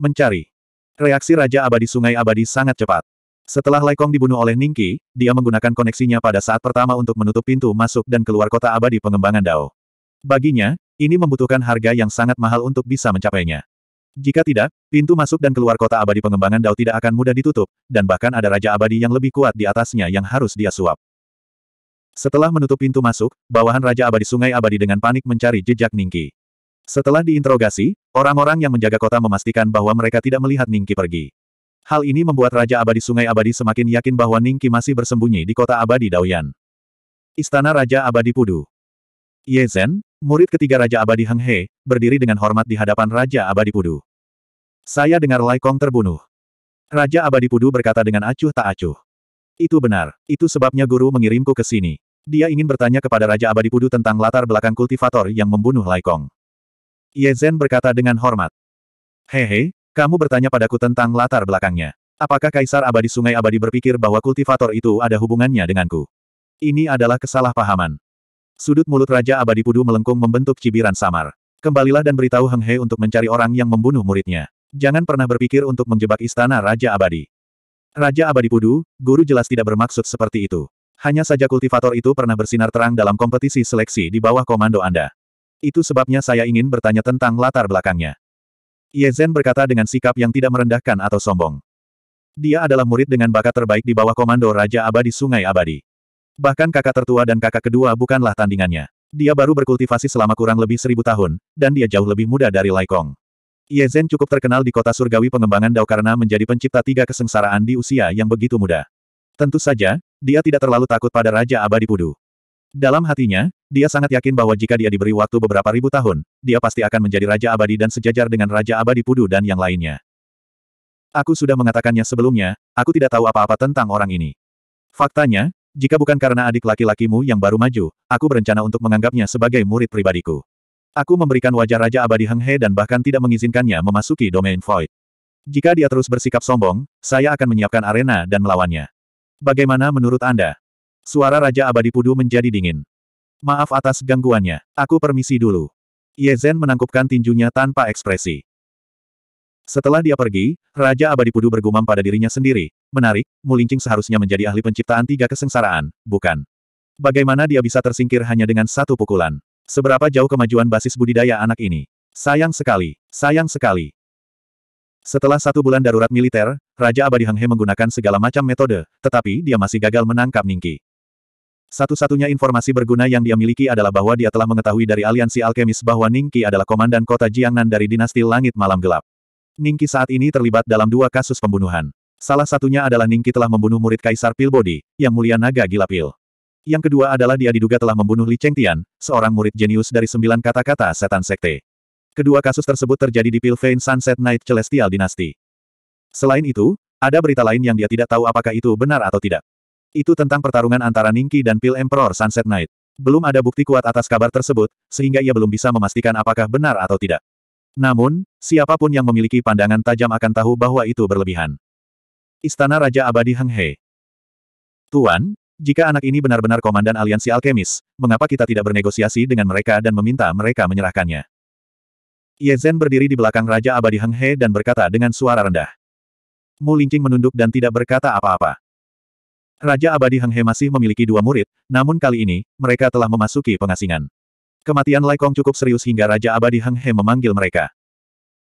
Mencari. Reaksi Raja Abadi Sungai Abadi sangat cepat. Setelah Laikong dibunuh oleh Ningki, dia menggunakan koneksinya pada saat pertama untuk menutup pintu masuk dan keluar kota abadi pengembangan Dao. Baginya, ini membutuhkan harga yang sangat mahal untuk bisa mencapainya. Jika tidak, pintu masuk dan keluar kota abadi pengembangan Dao tidak akan mudah ditutup, dan bahkan ada Raja Abadi yang lebih kuat di atasnya yang harus dia suap. Setelah menutup pintu masuk, bawahan Raja Abadi Sungai Abadi dengan panik mencari jejak Ningki. Setelah diinterogasi, Orang-orang yang menjaga kota memastikan bahwa mereka tidak melihat Ningki pergi. Hal ini membuat Raja Abadi Sungai Abadi semakin yakin bahwa Ningki masih bersembunyi di kota Abadi Daoyan. Istana Raja Abadi Pudu Ye Zhen, murid ketiga Raja Abadi Heng He, berdiri dengan hormat di hadapan Raja Abadi Pudu. Saya dengar Lai Kong terbunuh. Raja Abadi Pudu berkata dengan acuh tak acuh. Itu benar, itu sebabnya guru mengirimku ke sini. Dia ingin bertanya kepada Raja Abadi Pudu tentang latar belakang kultivator yang membunuh Lai Kong. Ye Zhen berkata dengan hormat. Hehe, kamu bertanya padaku tentang latar belakangnya. Apakah Kaisar Abadi Sungai Abadi berpikir bahwa kultivator itu ada hubungannya denganku? Ini adalah kesalahpahaman. Sudut mulut Raja Abadi Pudu melengkung membentuk cibiran samar. Kembalilah dan beritahu Heng He untuk mencari orang yang membunuh muridnya. Jangan pernah berpikir untuk menjebak istana Raja Abadi. Raja Abadi Pudu, guru jelas tidak bermaksud seperti itu. Hanya saja kultivator itu pernah bersinar terang dalam kompetisi seleksi di bawah komando Anda. Itu sebabnya saya ingin bertanya tentang latar belakangnya. Ye Zhen berkata dengan sikap yang tidak merendahkan atau sombong. Dia adalah murid dengan bakat terbaik di bawah komando Raja Abadi Sungai Abadi. Bahkan kakak tertua dan kakak kedua bukanlah tandingannya. Dia baru berkultivasi selama kurang lebih seribu tahun, dan dia jauh lebih muda dari Kong. Ye Zhen cukup terkenal di kota surgawi pengembangan Dao karena menjadi pencipta tiga kesengsaraan di usia yang begitu muda. Tentu saja, dia tidak terlalu takut pada Raja Abadi Pudu. Dalam hatinya, dia sangat yakin bahwa jika dia diberi waktu beberapa ribu tahun, dia pasti akan menjadi Raja Abadi dan sejajar dengan Raja Abadi Pudu dan yang lainnya. Aku sudah mengatakannya sebelumnya, aku tidak tahu apa-apa tentang orang ini. Faktanya, jika bukan karena adik laki-lakimu yang baru maju, aku berencana untuk menganggapnya sebagai murid pribadiku. Aku memberikan wajah Raja Abadi Heng He dan bahkan tidak mengizinkannya memasuki domain void. Jika dia terus bersikap sombong, saya akan menyiapkan arena dan melawannya. Bagaimana menurut Anda? Suara Raja Abadi Pudu menjadi dingin. Maaf atas gangguannya, aku permisi dulu. Ye Zhen menangkupkan tinjunya tanpa ekspresi. Setelah dia pergi, Raja Abadi Pudu bergumam pada dirinya sendiri. Menarik, Mulincing seharusnya menjadi ahli penciptaan tiga kesengsaraan, bukan? Bagaimana dia bisa tersingkir hanya dengan satu pukulan? Seberapa jauh kemajuan basis budidaya anak ini? Sayang sekali, sayang sekali. Setelah satu bulan darurat militer, Raja Abadi Hanghe menggunakan segala macam metode, tetapi dia masih gagal menangkap Ningki. Satu-satunya informasi berguna yang dia miliki adalah bahwa dia telah mengetahui dari aliansi alkemis bahwa Ningki adalah komandan kota Jiangnan dari dinasti Langit Malam Gelap. Ningki saat ini terlibat dalam dua kasus pembunuhan. Salah satunya adalah Ningki telah membunuh murid Kaisar Pilbody, yang mulia naga gila Pil. Yang kedua adalah dia diduga telah membunuh Li Chengtian, seorang murid jenius dari sembilan kata-kata setan sekte. Kedua kasus tersebut terjadi di Pilvein Sunset Night Celestial Dynasty. Selain itu, ada berita lain yang dia tidak tahu apakah itu benar atau tidak. Itu tentang pertarungan antara Ningki dan Pil Emperor Sunset Knight. Belum ada bukti kuat atas kabar tersebut, sehingga ia belum bisa memastikan apakah benar atau tidak. Namun, siapapun yang memiliki pandangan tajam akan tahu bahwa itu berlebihan. Istana Raja Abadi Heng He. Tuan, jika anak ini benar-benar komandan aliansi alkemis, mengapa kita tidak bernegosiasi dengan mereka dan meminta mereka menyerahkannya? Zhen berdiri di belakang Raja Abadi Heng He dan berkata dengan suara rendah. Mu Lingqing menunduk dan tidak berkata apa-apa. Raja Abadi Heng He masih memiliki dua murid, namun kali ini, mereka telah memasuki pengasingan. Kematian Lai Kong cukup serius hingga Raja Abadi Heng He memanggil mereka.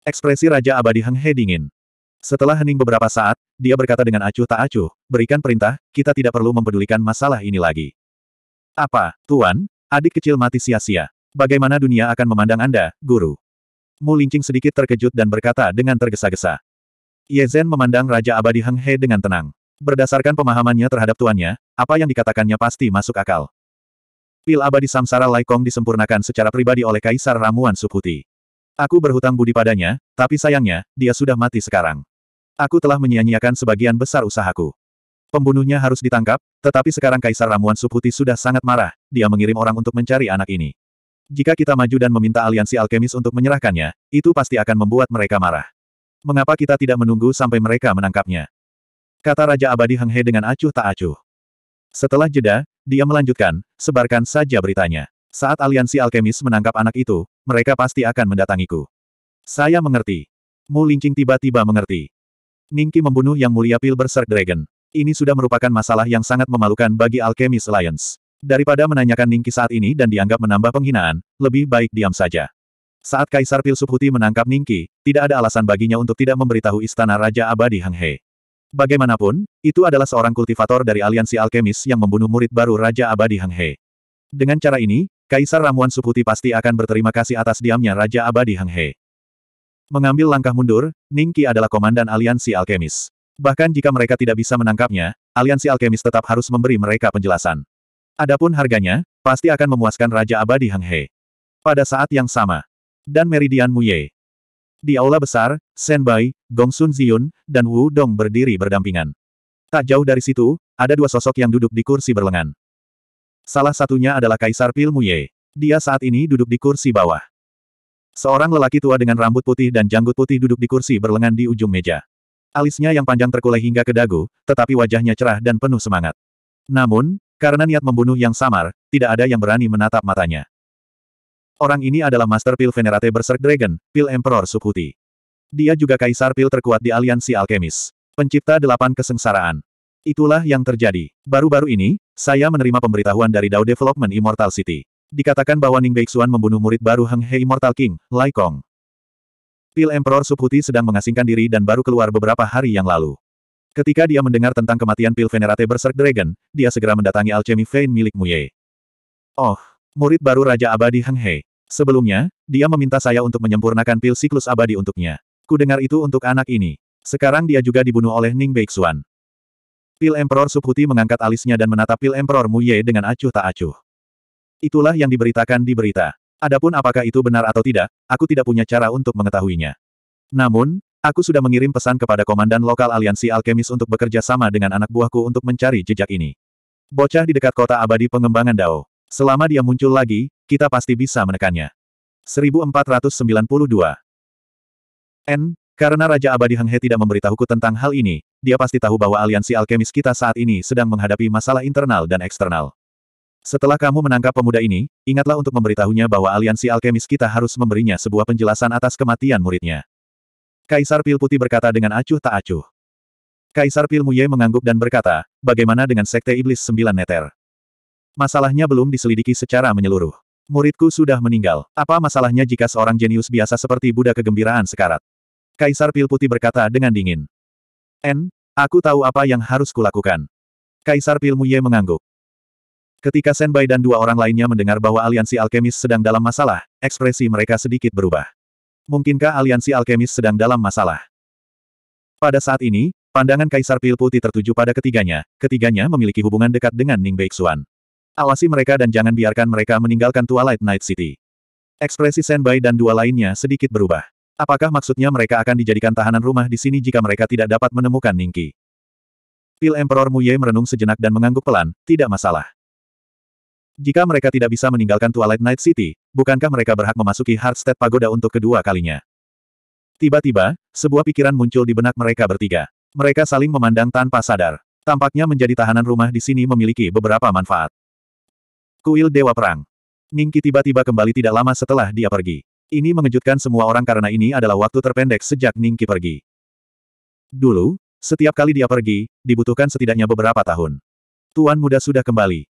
Ekspresi Raja Abadi Heng He dingin. Setelah hening beberapa saat, dia berkata dengan acuh tak acuh, berikan perintah, kita tidak perlu mempedulikan masalah ini lagi. Apa, Tuan? Adik kecil mati sia-sia. Bagaimana dunia akan memandang Anda, Guru? Mu Lingqing sedikit terkejut dan berkata dengan tergesa-gesa. Ye Zhen memandang Raja Abadi Heng He dengan tenang. Berdasarkan pemahamannya terhadap tuannya, apa yang dikatakannya pasti masuk akal. Pil abadi samsara Laikong disempurnakan secara pribadi oleh Kaisar Ramuan Subhuti. Aku berhutang budi padanya, tapi sayangnya, dia sudah mati sekarang. Aku telah menyia-nyiakan sebagian besar usahaku. Pembunuhnya harus ditangkap, tetapi sekarang Kaisar Ramuan Subhuti sudah sangat marah, dia mengirim orang untuk mencari anak ini. Jika kita maju dan meminta aliansi alkemis untuk menyerahkannya, itu pasti akan membuat mereka marah. Mengapa kita tidak menunggu sampai mereka menangkapnya? kata Raja Abadi Heng He dengan acuh tak acuh. Setelah jeda, dia melanjutkan, sebarkan saja beritanya. Saat aliansi alkemis menangkap anak itu, mereka pasti akan mendatangiku. Saya mengerti. Mu Lingqing tiba-tiba mengerti. Ningki membunuh yang mulia pil Berserk Dragon. Ini sudah merupakan masalah yang sangat memalukan bagi Alchemist Alliance. Daripada menanyakan Ningki saat ini dan dianggap menambah penghinaan, lebih baik diam saja. Saat Kaisar Pil Subhuti menangkap Ningki, tidak ada alasan baginya untuk tidak memberitahu istana Raja Abadi Hang He. Bagaimanapun, itu adalah seorang kultivator dari aliansi alkemis yang membunuh murid baru Raja Abadi Hang He. Dengan cara ini, Kaisar Ramuan Suputi pasti akan berterima kasih atas diamnya Raja Abadi Hang He. Mengambil langkah mundur, Ningki adalah komandan aliansi alkemis. Bahkan jika mereka tidak bisa menangkapnya, aliansi alkemis tetap harus memberi mereka penjelasan. Adapun harganya, pasti akan memuaskan Raja Abadi Hang He. Pada saat yang sama, dan Meridian Muye. Di aula besar, Shen Bai, Gong Sun Ziyun, dan Wu Dong berdiri berdampingan. Tak jauh dari situ, ada dua sosok yang duduk di kursi berlengan. Salah satunya adalah Kaisar Pil Ye. Dia saat ini duduk di kursi bawah. Seorang lelaki tua dengan rambut putih dan janggut putih duduk di kursi berlengan di ujung meja. Alisnya yang panjang terkulai hingga ke dagu, tetapi wajahnya cerah dan penuh semangat. Namun, karena niat membunuh yang samar, tidak ada yang berani menatap matanya. Orang ini adalah Master Pil Venerate Berserk Dragon, Pil Emperor Subhuti. Dia juga kaisar pil terkuat di aliansi alkemis. Pencipta delapan kesengsaraan. Itulah yang terjadi. Baru-baru ini, saya menerima pemberitahuan dari Dao Development Immortal City. Dikatakan bahwa Ning Beixuan membunuh murid baru Heng He Immortal King, Lai Kong. Pil Emperor Subhuti sedang mengasingkan diri dan baru keluar beberapa hari yang lalu. Ketika dia mendengar tentang kematian Pil Venerate Berserk Dragon, dia segera mendatangi alchemy vein milik Muye. Oh, Murid baru Raja Abadi Heng Hei. Sebelumnya, dia meminta saya untuk menyempurnakan pil siklus abadi untuknya. Ku dengar itu untuk anak ini. Sekarang dia juga dibunuh oleh Ning Beixuan. Pil Emperor Subhuti mengangkat alisnya dan menatap pil Emperor Ye dengan acuh tak acuh. Itulah yang diberitakan di berita. Adapun apakah itu benar atau tidak, aku tidak punya cara untuk mengetahuinya. Namun, Aku sudah mengirim pesan kepada komandan lokal aliansi alkemis untuk bekerja sama dengan anak buahku untuk mencari jejak ini. Bocah di dekat kota abadi pengembangan Dao. Selama dia muncul lagi, kita pasti bisa menekannya. 1492 N. Karena Raja Abadi Henghe tidak memberitahuku tentang hal ini, dia pasti tahu bahwa aliansi alkemis kita saat ini sedang menghadapi masalah internal dan eksternal. Setelah kamu menangkap pemuda ini, ingatlah untuk memberitahunya bahwa aliansi alkemis kita harus memberinya sebuah penjelasan atas kematian muridnya. Kaisar Pil Putih berkata dengan acuh tak acuh. Kaisar Pil Muye mengangguk dan berkata, bagaimana dengan Sekte Iblis Sembilan Neter? Masalahnya belum diselidiki secara menyeluruh. Muridku sudah meninggal. Apa masalahnya jika seorang jenius biasa seperti Buddha kegembiraan sekarat? Kaisar Pil Putih berkata dengan dingin. N, aku tahu apa yang harus kulakukan. Kaisar Pil Muye mengangguk. Ketika Senbai dan dua orang lainnya mendengar bahwa aliansi alkemis sedang dalam masalah, ekspresi mereka sedikit berubah. Mungkinkah aliansi alkemis sedang dalam masalah? Pada saat ini, pandangan Kaisar Pil Putih tertuju pada ketiganya, ketiganya memiliki hubungan dekat dengan Ning Beixuan. Awasi mereka dan jangan biarkan mereka meninggalkan Twilight Night City. Ekspresi Senbai dan dua lainnya sedikit berubah. Apakah maksudnya mereka akan dijadikan tahanan rumah di sini jika mereka tidak dapat menemukan Ningki? Pil Emperor Muye merenung sejenak dan mengangguk pelan, tidak masalah. Jika mereka tidak bisa meninggalkan Twilight Night City, bukankah mereka berhak memasuki Heartstead Pagoda untuk kedua kalinya? Tiba-tiba, sebuah pikiran muncul di benak mereka bertiga. Mereka saling memandang tanpa sadar. Tampaknya menjadi tahanan rumah di sini memiliki beberapa manfaat. Kuil Dewa Perang. Ningki tiba-tiba kembali tidak lama setelah dia pergi. Ini mengejutkan semua orang karena ini adalah waktu terpendek sejak Ningki pergi. Dulu, setiap kali dia pergi, dibutuhkan setidaknya beberapa tahun. Tuan muda sudah kembali.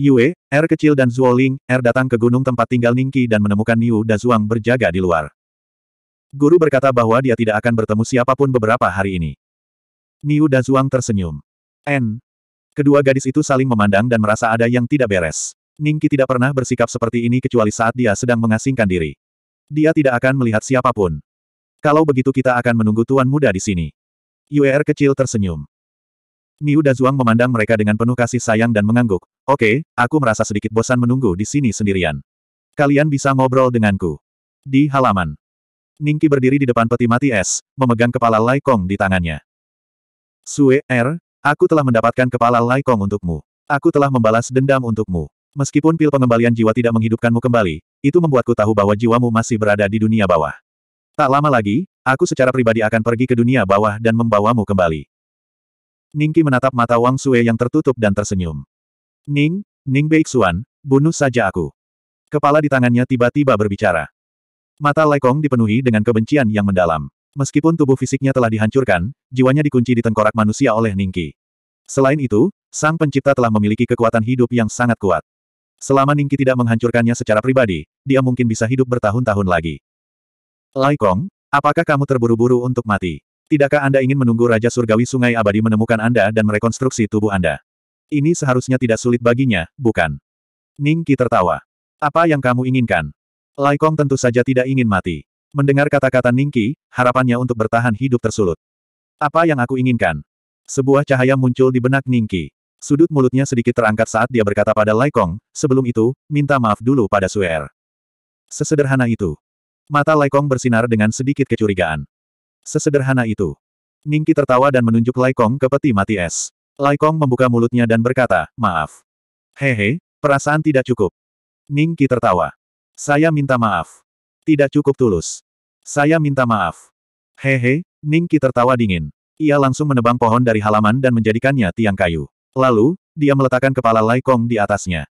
Yue, R er kecil dan Zuoling, R er datang ke gunung tempat tinggal Ningki dan menemukan Niu Dazuang berjaga di luar. Guru berkata bahwa dia tidak akan bertemu siapapun beberapa hari ini. Niu Dazuang tersenyum. N, Kedua gadis itu saling memandang dan merasa ada yang tidak beres. Ningki tidak pernah bersikap seperti ini kecuali saat dia sedang mengasingkan diri. Dia tidak akan melihat siapapun. Kalau begitu kita akan menunggu tuan muda di sini. Yuer kecil tersenyum. Niu Dazuang memandang mereka dengan penuh kasih sayang dan mengangguk. Oke, okay, aku merasa sedikit bosan menunggu di sini sendirian. Kalian bisa ngobrol denganku. Di halaman. Ningki berdiri di depan peti mati es, memegang kepala Lai Kong di tangannya. Sue, Er, Aku telah mendapatkan kepala Kong untukmu. Aku telah membalas dendam untukmu. Meskipun pil pengembalian jiwa tidak menghidupkanmu kembali, itu membuatku tahu bahwa jiwamu masih berada di dunia bawah. Tak lama lagi, aku secara pribadi akan pergi ke dunia bawah dan membawamu kembali. Ningki menatap mata Wang Sue yang tertutup dan tersenyum. Ning, Ning Beixuan, bunuh saja aku. Kepala di tangannya tiba-tiba berbicara. Mata Kong dipenuhi dengan kebencian yang mendalam. Meskipun tubuh fisiknya telah dihancurkan, jiwanya dikunci di tengkorak manusia oleh Ningki. Selain itu, sang pencipta telah memiliki kekuatan hidup yang sangat kuat. Selama Ningki tidak menghancurkannya secara pribadi, dia mungkin bisa hidup bertahun-tahun lagi. Lai Kong, apakah kamu terburu-buru untuk mati? Tidakkah Anda ingin menunggu Raja Surgawi Sungai Abadi menemukan Anda dan merekonstruksi tubuh Anda? Ini seharusnya tidak sulit baginya, bukan? Ningki tertawa. Apa yang kamu inginkan? Lai Kong tentu saja tidak ingin mati. Mendengar kata-kata Ningki, harapannya untuk bertahan hidup tersulut. Apa yang aku inginkan? Sebuah cahaya muncul di benak Ningki. Sudut mulutnya sedikit terangkat saat dia berkata pada Kong. sebelum itu, minta maaf dulu pada Suer. Er. Sesederhana itu. Mata Kong bersinar dengan sedikit kecurigaan. Sesederhana itu. Ningki tertawa dan menunjuk Kong ke peti mati es. Kong membuka mulutnya dan berkata, maaf. Hehe, perasaan tidak cukup. Ningki tertawa. Saya minta maaf. Tidak cukup tulus. Saya minta maaf. Hehe, Ningki tertawa dingin. Ia langsung menebang pohon dari halaman dan menjadikannya tiang kayu. Lalu, dia meletakkan kepala Lai Kong di atasnya.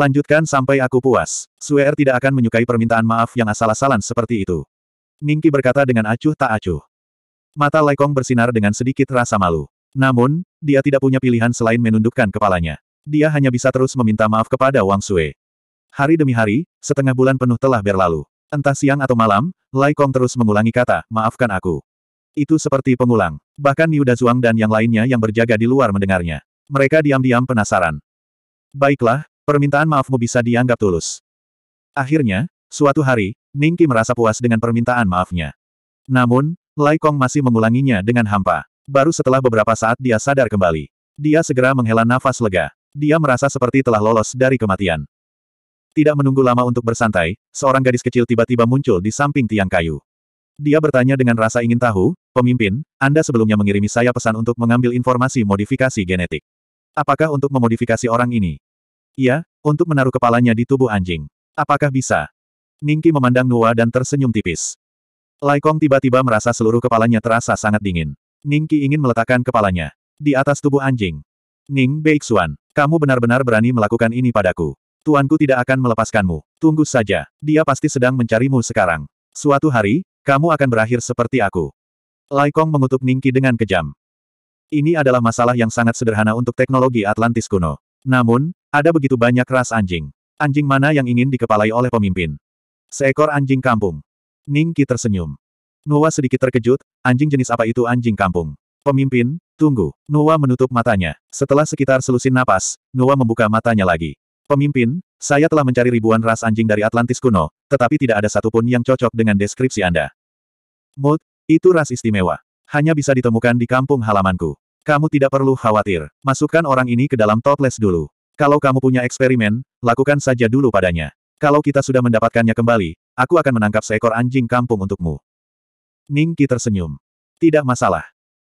Lanjutkan sampai aku puas. Suer tidak akan menyukai permintaan maaf yang asal-asalan seperti itu. Ningki berkata dengan acuh tak acuh. Mata Lai Kong bersinar dengan sedikit rasa malu. Namun, dia tidak punya pilihan selain menundukkan kepalanya. Dia hanya bisa terus meminta maaf kepada Wang Sue. Hari demi hari, setengah bulan penuh telah berlalu. Entah siang atau malam, Lai Kong terus mengulangi kata, maafkan aku. Itu seperti pengulang. Bahkan Niu Dazuang dan yang lainnya yang berjaga di luar mendengarnya. Mereka diam-diam penasaran. Baiklah, permintaan maafmu bisa dianggap tulus. Akhirnya, suatu hari, Ningki merasa puas dengan permintaan maafnya. Namun, Lai Kong masih mengulanginya dengan hampa. Baru setelah beberapa saat dia sadar kembali. Dia segera menghela nafas lega. Dia merasa seperti telah lolos dari kematian. Tidak menunggu lama untuk bersantai, seorang gadis kecil tiba-tiba muncul di samping tiang kayu. Dia bertanya dengan rasa ingin tahu, pemimpin, Anda sebelumnya mengirimi saya pesan untuk mengambil informasi modifikasi genetik. Apakah untuk memodifikasi orang ini? Iya, untuk menaruh kepalanya di tubuh anjing. Apakah bisa? Ningki memandang Nua dan tersenyum tipis. Laikong tiba-tiba merasa seluruh kepalanya terasa sangat dingin. Ningki ingin meletakkan kepalanya di atas tubuh anjing. Ning Beixuan, kamu benar-benar berani melakukan ini padaku. Tuanku tidak akan melepaskanmu. Tunggu saja. Dia pasti sedang mencarimu sekarang. Suatu hari, kamu akan berakhir seperti aku. Kong mengutuk Ningki dengan kejam. Ini adalah masalah yang sangat sederhana untuk teknologi Atlantis kuno. Namun, ada begitu banyak ras anjing. Anjing mana yang ingin dikepalai oleh pemimpin? Seekor anjing kampung. Ningki tersenyum. Nuwa sedikit terkejut, anjing jenis apa itu anjing kampung? Pemimpin, tunggu. Nuwa menutup matanya. Setelah sekitar selusin napas, Nuwa membuka matanya lagi. Pemimpin, saya telah mencari ribuan ras anjing dari Atlantis kuno, tetapi tidak ada satupun yang cocok dengan deskripsi Anda. Mood, itu ras istimewa. Hanya bisa ditemukan di kampung halamanku. Kamu tidak perlu khawatir. Masukkan orang ini ke dalam toples dulu. Kalau kamu punya eksperimen, lakukan saja dulu padanya. Kalau kita sudah mendapatkannya kembali, aku akan menangkap seekor anjing kampung untukmu. Ningki tersenyum. Tidak masalah.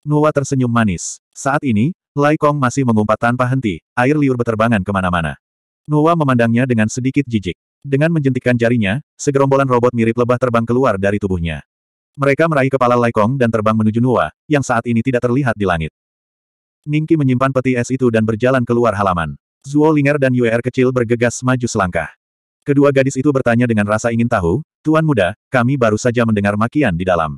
Nuwa tersenyum manis. Saat ini, Lai Kong masih mengumpat tanpa henti, air liur beterbangan kemana-mana. Nuwa memandangnya dengan sedikit jijik. Dengan menjentikkan jarinya, segerombolan robot mirip lebah terbang keluar dari tubuhnya. Mereka meraih kepala Laikong dan terbang menuju Nuwa, yang saat ini tidak terlihat di langit. Ningki menyimpan peti es itu dan berjalan keluar halaman. Zuo Linger dan Yuer er kecil bergegas maju selangkah. Kedua gadis itu bertanya dengan rasa ingin tahu, Tuan Muda, kami baru saja mendengar makian di dalam.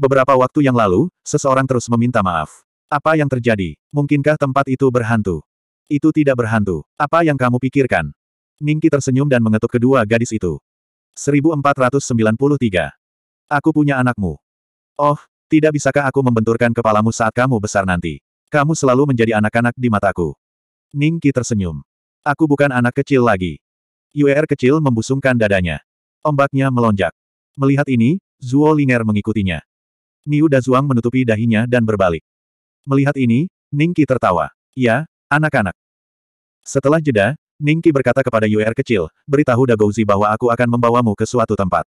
Beberapa waktu yang lalu, seseorang terus meminta maaf. Apa yang terjadi? Mungkinkah tempat itu berhantu? Itu tidak berhantu. Apa yang kamu pikirkan? Ningki tersenyum dan mengetuk kedua gadis itu. 1493. Aku punya anakmu. Oh, tidak bisakah aku membenturkan kepalamu saat kamu besar nanti? Kamu selalu menjadi anak-anak di mataku. Ningki tersenyum. Aku bukan anak kecil lagi. Yuer kecil membusungkan dadanya. Ombaknya melonjak. Melihat ini, Zuo Linger mengikutinya. Niu Dazuang menutupi dahinya dan berbalik. Melihat ini, Ningki tertawa. Ya, anak-anak. Setelah jeda, Ningki berkata kepada Yu'er kecil, beritahu Dagouzi bahwa aku akan membawamu ke suatu tempat.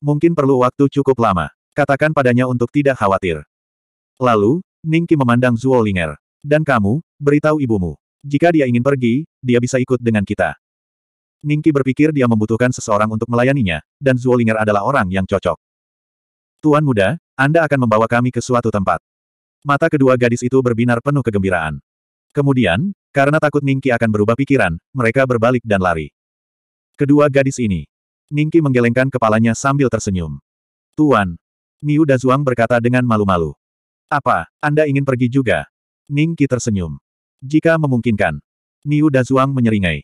Mungkin perlu waktu cukup lama. Katakan padanya untuk tidak khawatir. Lalu, Ningki memandang Zuo Ling'er Dan kamu, beritahu ibumu. Jika dia ingin pergi, dia bisa ikut dengan kita. Ningki berpikir dia membutuhkan seseorang untuk melayaninya, dan Zuo Ling'er adalah orang yang cocok. Tuan muda, Anda akan membawa kami ke suatu tempat. Mata kedua gadis itu berbinar penuh kegembiraan. Kemudian, karena takut Ningki akan berubah pikiran, mereka berbalik dan lari. Kedua gadis ini. Ningki menggelengkan kepalanya sambil tersenyum. Tuan. Niu Dazuang berkata dengan malu-malu. Apa, Anda ingin pergi juga? Ningki tersenyum. Jika memungkinkan. Niu Dazuang menyeringai.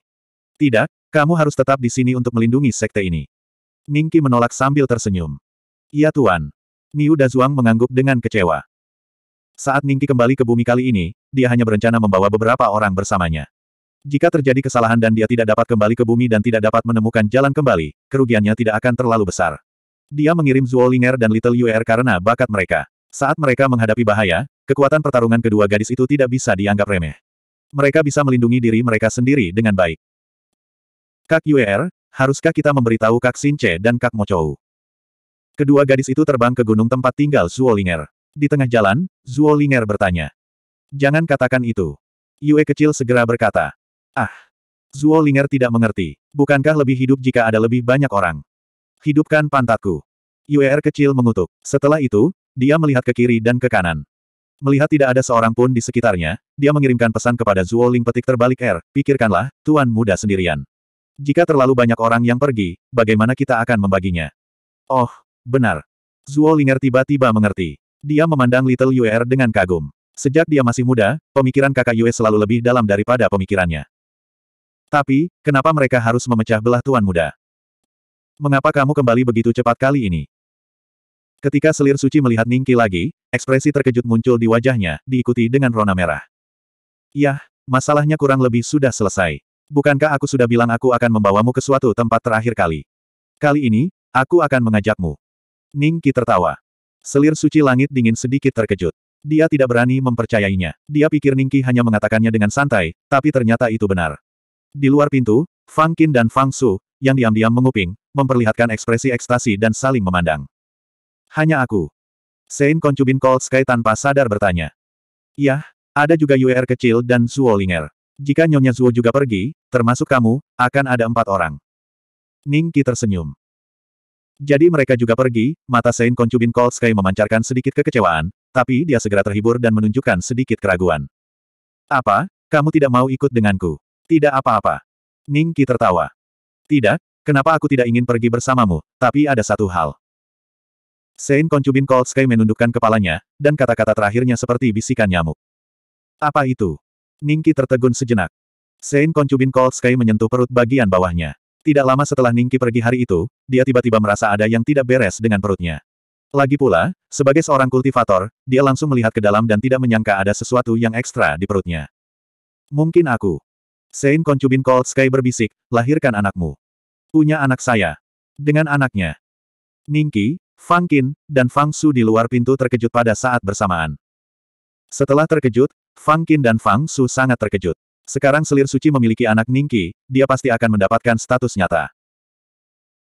Tidak, kamu harus tetap di sini untuk melindungi sekte ini. Ningki menolak sambil tersenyum. Iya Tuan. Niu Dazuang mengangguk dengan kecewa. Saat Ningki kembali ke bumi kali ini, dia hanya berencana membawa beberapa orang bersamanya. Jika terjadi kesalahan dan dia tidak dapat kembali ke bumi dan tidak dapat menemukan jalan kembali, kerugiannya tidak akan terlalu besar. Dia mengirim Zuo dan Little Yuer karena bakat mereka. Saat mereka menghadapi bahaya, kekuatan pertarungan kedua gadis itu tidak bisa dianggap remeh. Mereka bisa melindungi diri mereka sendiri dengan baik. Kak Yuer, haruskah kita memberitahu Kak Sinche dan Kak Mochou? Kedua gadis itu terbang ke gunung tempat tinggal Zuo di tengah jalan, Zuo Linger bertanya. Jangan katakan itu. Yue kecil segera berkata. Ah. Zuo Linger tidak mengerti. Bukankah lebih hidup jika ada lebih banyak orang? Hidupkan pantatku. Yue er kecil mengutuk. Setelah itu, dia melihat ke kiri dan ke kanan. Melihat tidak ada seorang pun di sekitarnya, dia mengirimkan pesan kepada Zuo Ling petik terbalik R, er. pikirkanlah, tuan muda sendirian. Jika terlalu banyak orang yang pergi, bagaimana kita akan membaginya? Oh, benar. Zuo Linger tiba-tiba mengerti. Dia memandang Little Yuer dengan kagum. Sejak dia masih muda, pemikiran kakak Yue selalu lebih dalam daripada pemikirannya. Tapi, kenapa mereka harus memecah belah tuan muda? Mengapa kamu kembali begitu cepat kali ini? Ketika selir suci melihat Ningki lagi, ekspresi terkejut muncul di wajahnya, diikuti dengan rona merah. Yah, masalahnya kurang lebih sudah selesai. Bukankah aku sudah bilang aku akan membawamu ke suatu tempat terakhir kali? Kali ini, aku akan mengajakmu. Ningki tertawa. Selir suci langit dingin sedikit terkejut. Dia tidak berani mempercayainya. Dia pikir Ningki hanya mengatakannya dengan santai, tapi ternyata itu benar. Di luar pintu, Fang Qin dan Fang Su, yang diam-diam menguping, memperlihatkan ekspresi ekstasi dan saling memandang. Hanya aku. Sein Koncubin Cold Sky tanpa sadar bertanya. Yah, ada juga UR kecil dan Zuo Linger. Jika Nyonya Zuo juga pergi, termasuk kamu, akan ada empat orang. Ningki tersenyum. Jadi mereka juga pergi, mata Sein Konchubin Cold Sky memancarkan sedikit kekecewaan, tapi dia segera terhibur dan menunjukkan sedikit keraguan. Apa? Kamu tidak mau ikut denganku? Tidak apa-apa. Ning Qi tertawa. Tidak, kenapa aku tidak ingin pergi bersamamu, tapi ada satu hal. Sein Konchubin Cold Sky menundukkan kepalanya, dan kata-kata terakhirnya seperti bisikan nyamuk. Apa itu? Ning Qi tertegun sejenak. Sein Konchubin Cold Sky menyentuh perut bagian bawahnya. Tidak lama setelah Ningki pergi hari itu, dia tiba-tiba merasa ada yang tidak beres dengan perutnya. Lagi pula, sebagai seorang kultivator, dia langsung melihat ke dalam dan tidak menyangka ada sesuatu yang ekstra di perutnya. Mungkin aku. Sein Conchubin Cold Sky berbisik, lahirkan anakmu. Punya anak saya. Dengan anaknya. Ningki, Fang Qin, dan Fang Su di luar pintu terkejut pada saat bersamaan. Setelah terkejut, Fang Qin dan Fang Su sangat terkejut. Sekarang selir suci memiliki anak Ningki, dia pasti akan mendapatkan status nyata.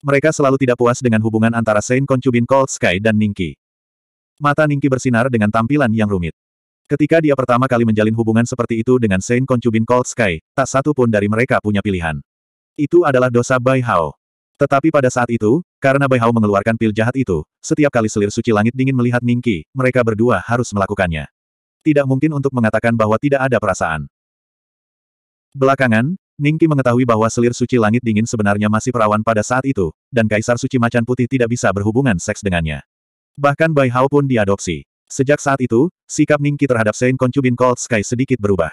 Mereka selalu tidak puas dengan hubungan antara Saint Concubine Cold Sky dan Ningki. Mata Ningki bersinar dengan tampilan yang rumit. Ketika dia pertama kali menjalin hubungan seperti itu dengan Saint Concubine Cold Sky, tak satu pun dari mereka punya pilihan. Itu adalah dosa Bai Hao. Tetapi pada saat itu, karena Bai Hao mengeluarkan pil jahat itu, setiap kali selir suci langit dingin melihat Ningki, mereka berdua harus melakukannya. Tidak mungkin untuk mengatakan bahwa tidak ada perasaan. Belakangan, Ningki mengetahui bahwa selir suci langit dingin sebenarnya masih perawan pada saat itu, dan Kaisar Suci Macan Putih tidak bisa berhubungan seks dengannya. Bahkan Bai Hao pun diadopsi. Sejak saat itu, sikap Ningki terhadap Saint Concubine Cold Sky sedikit berubah.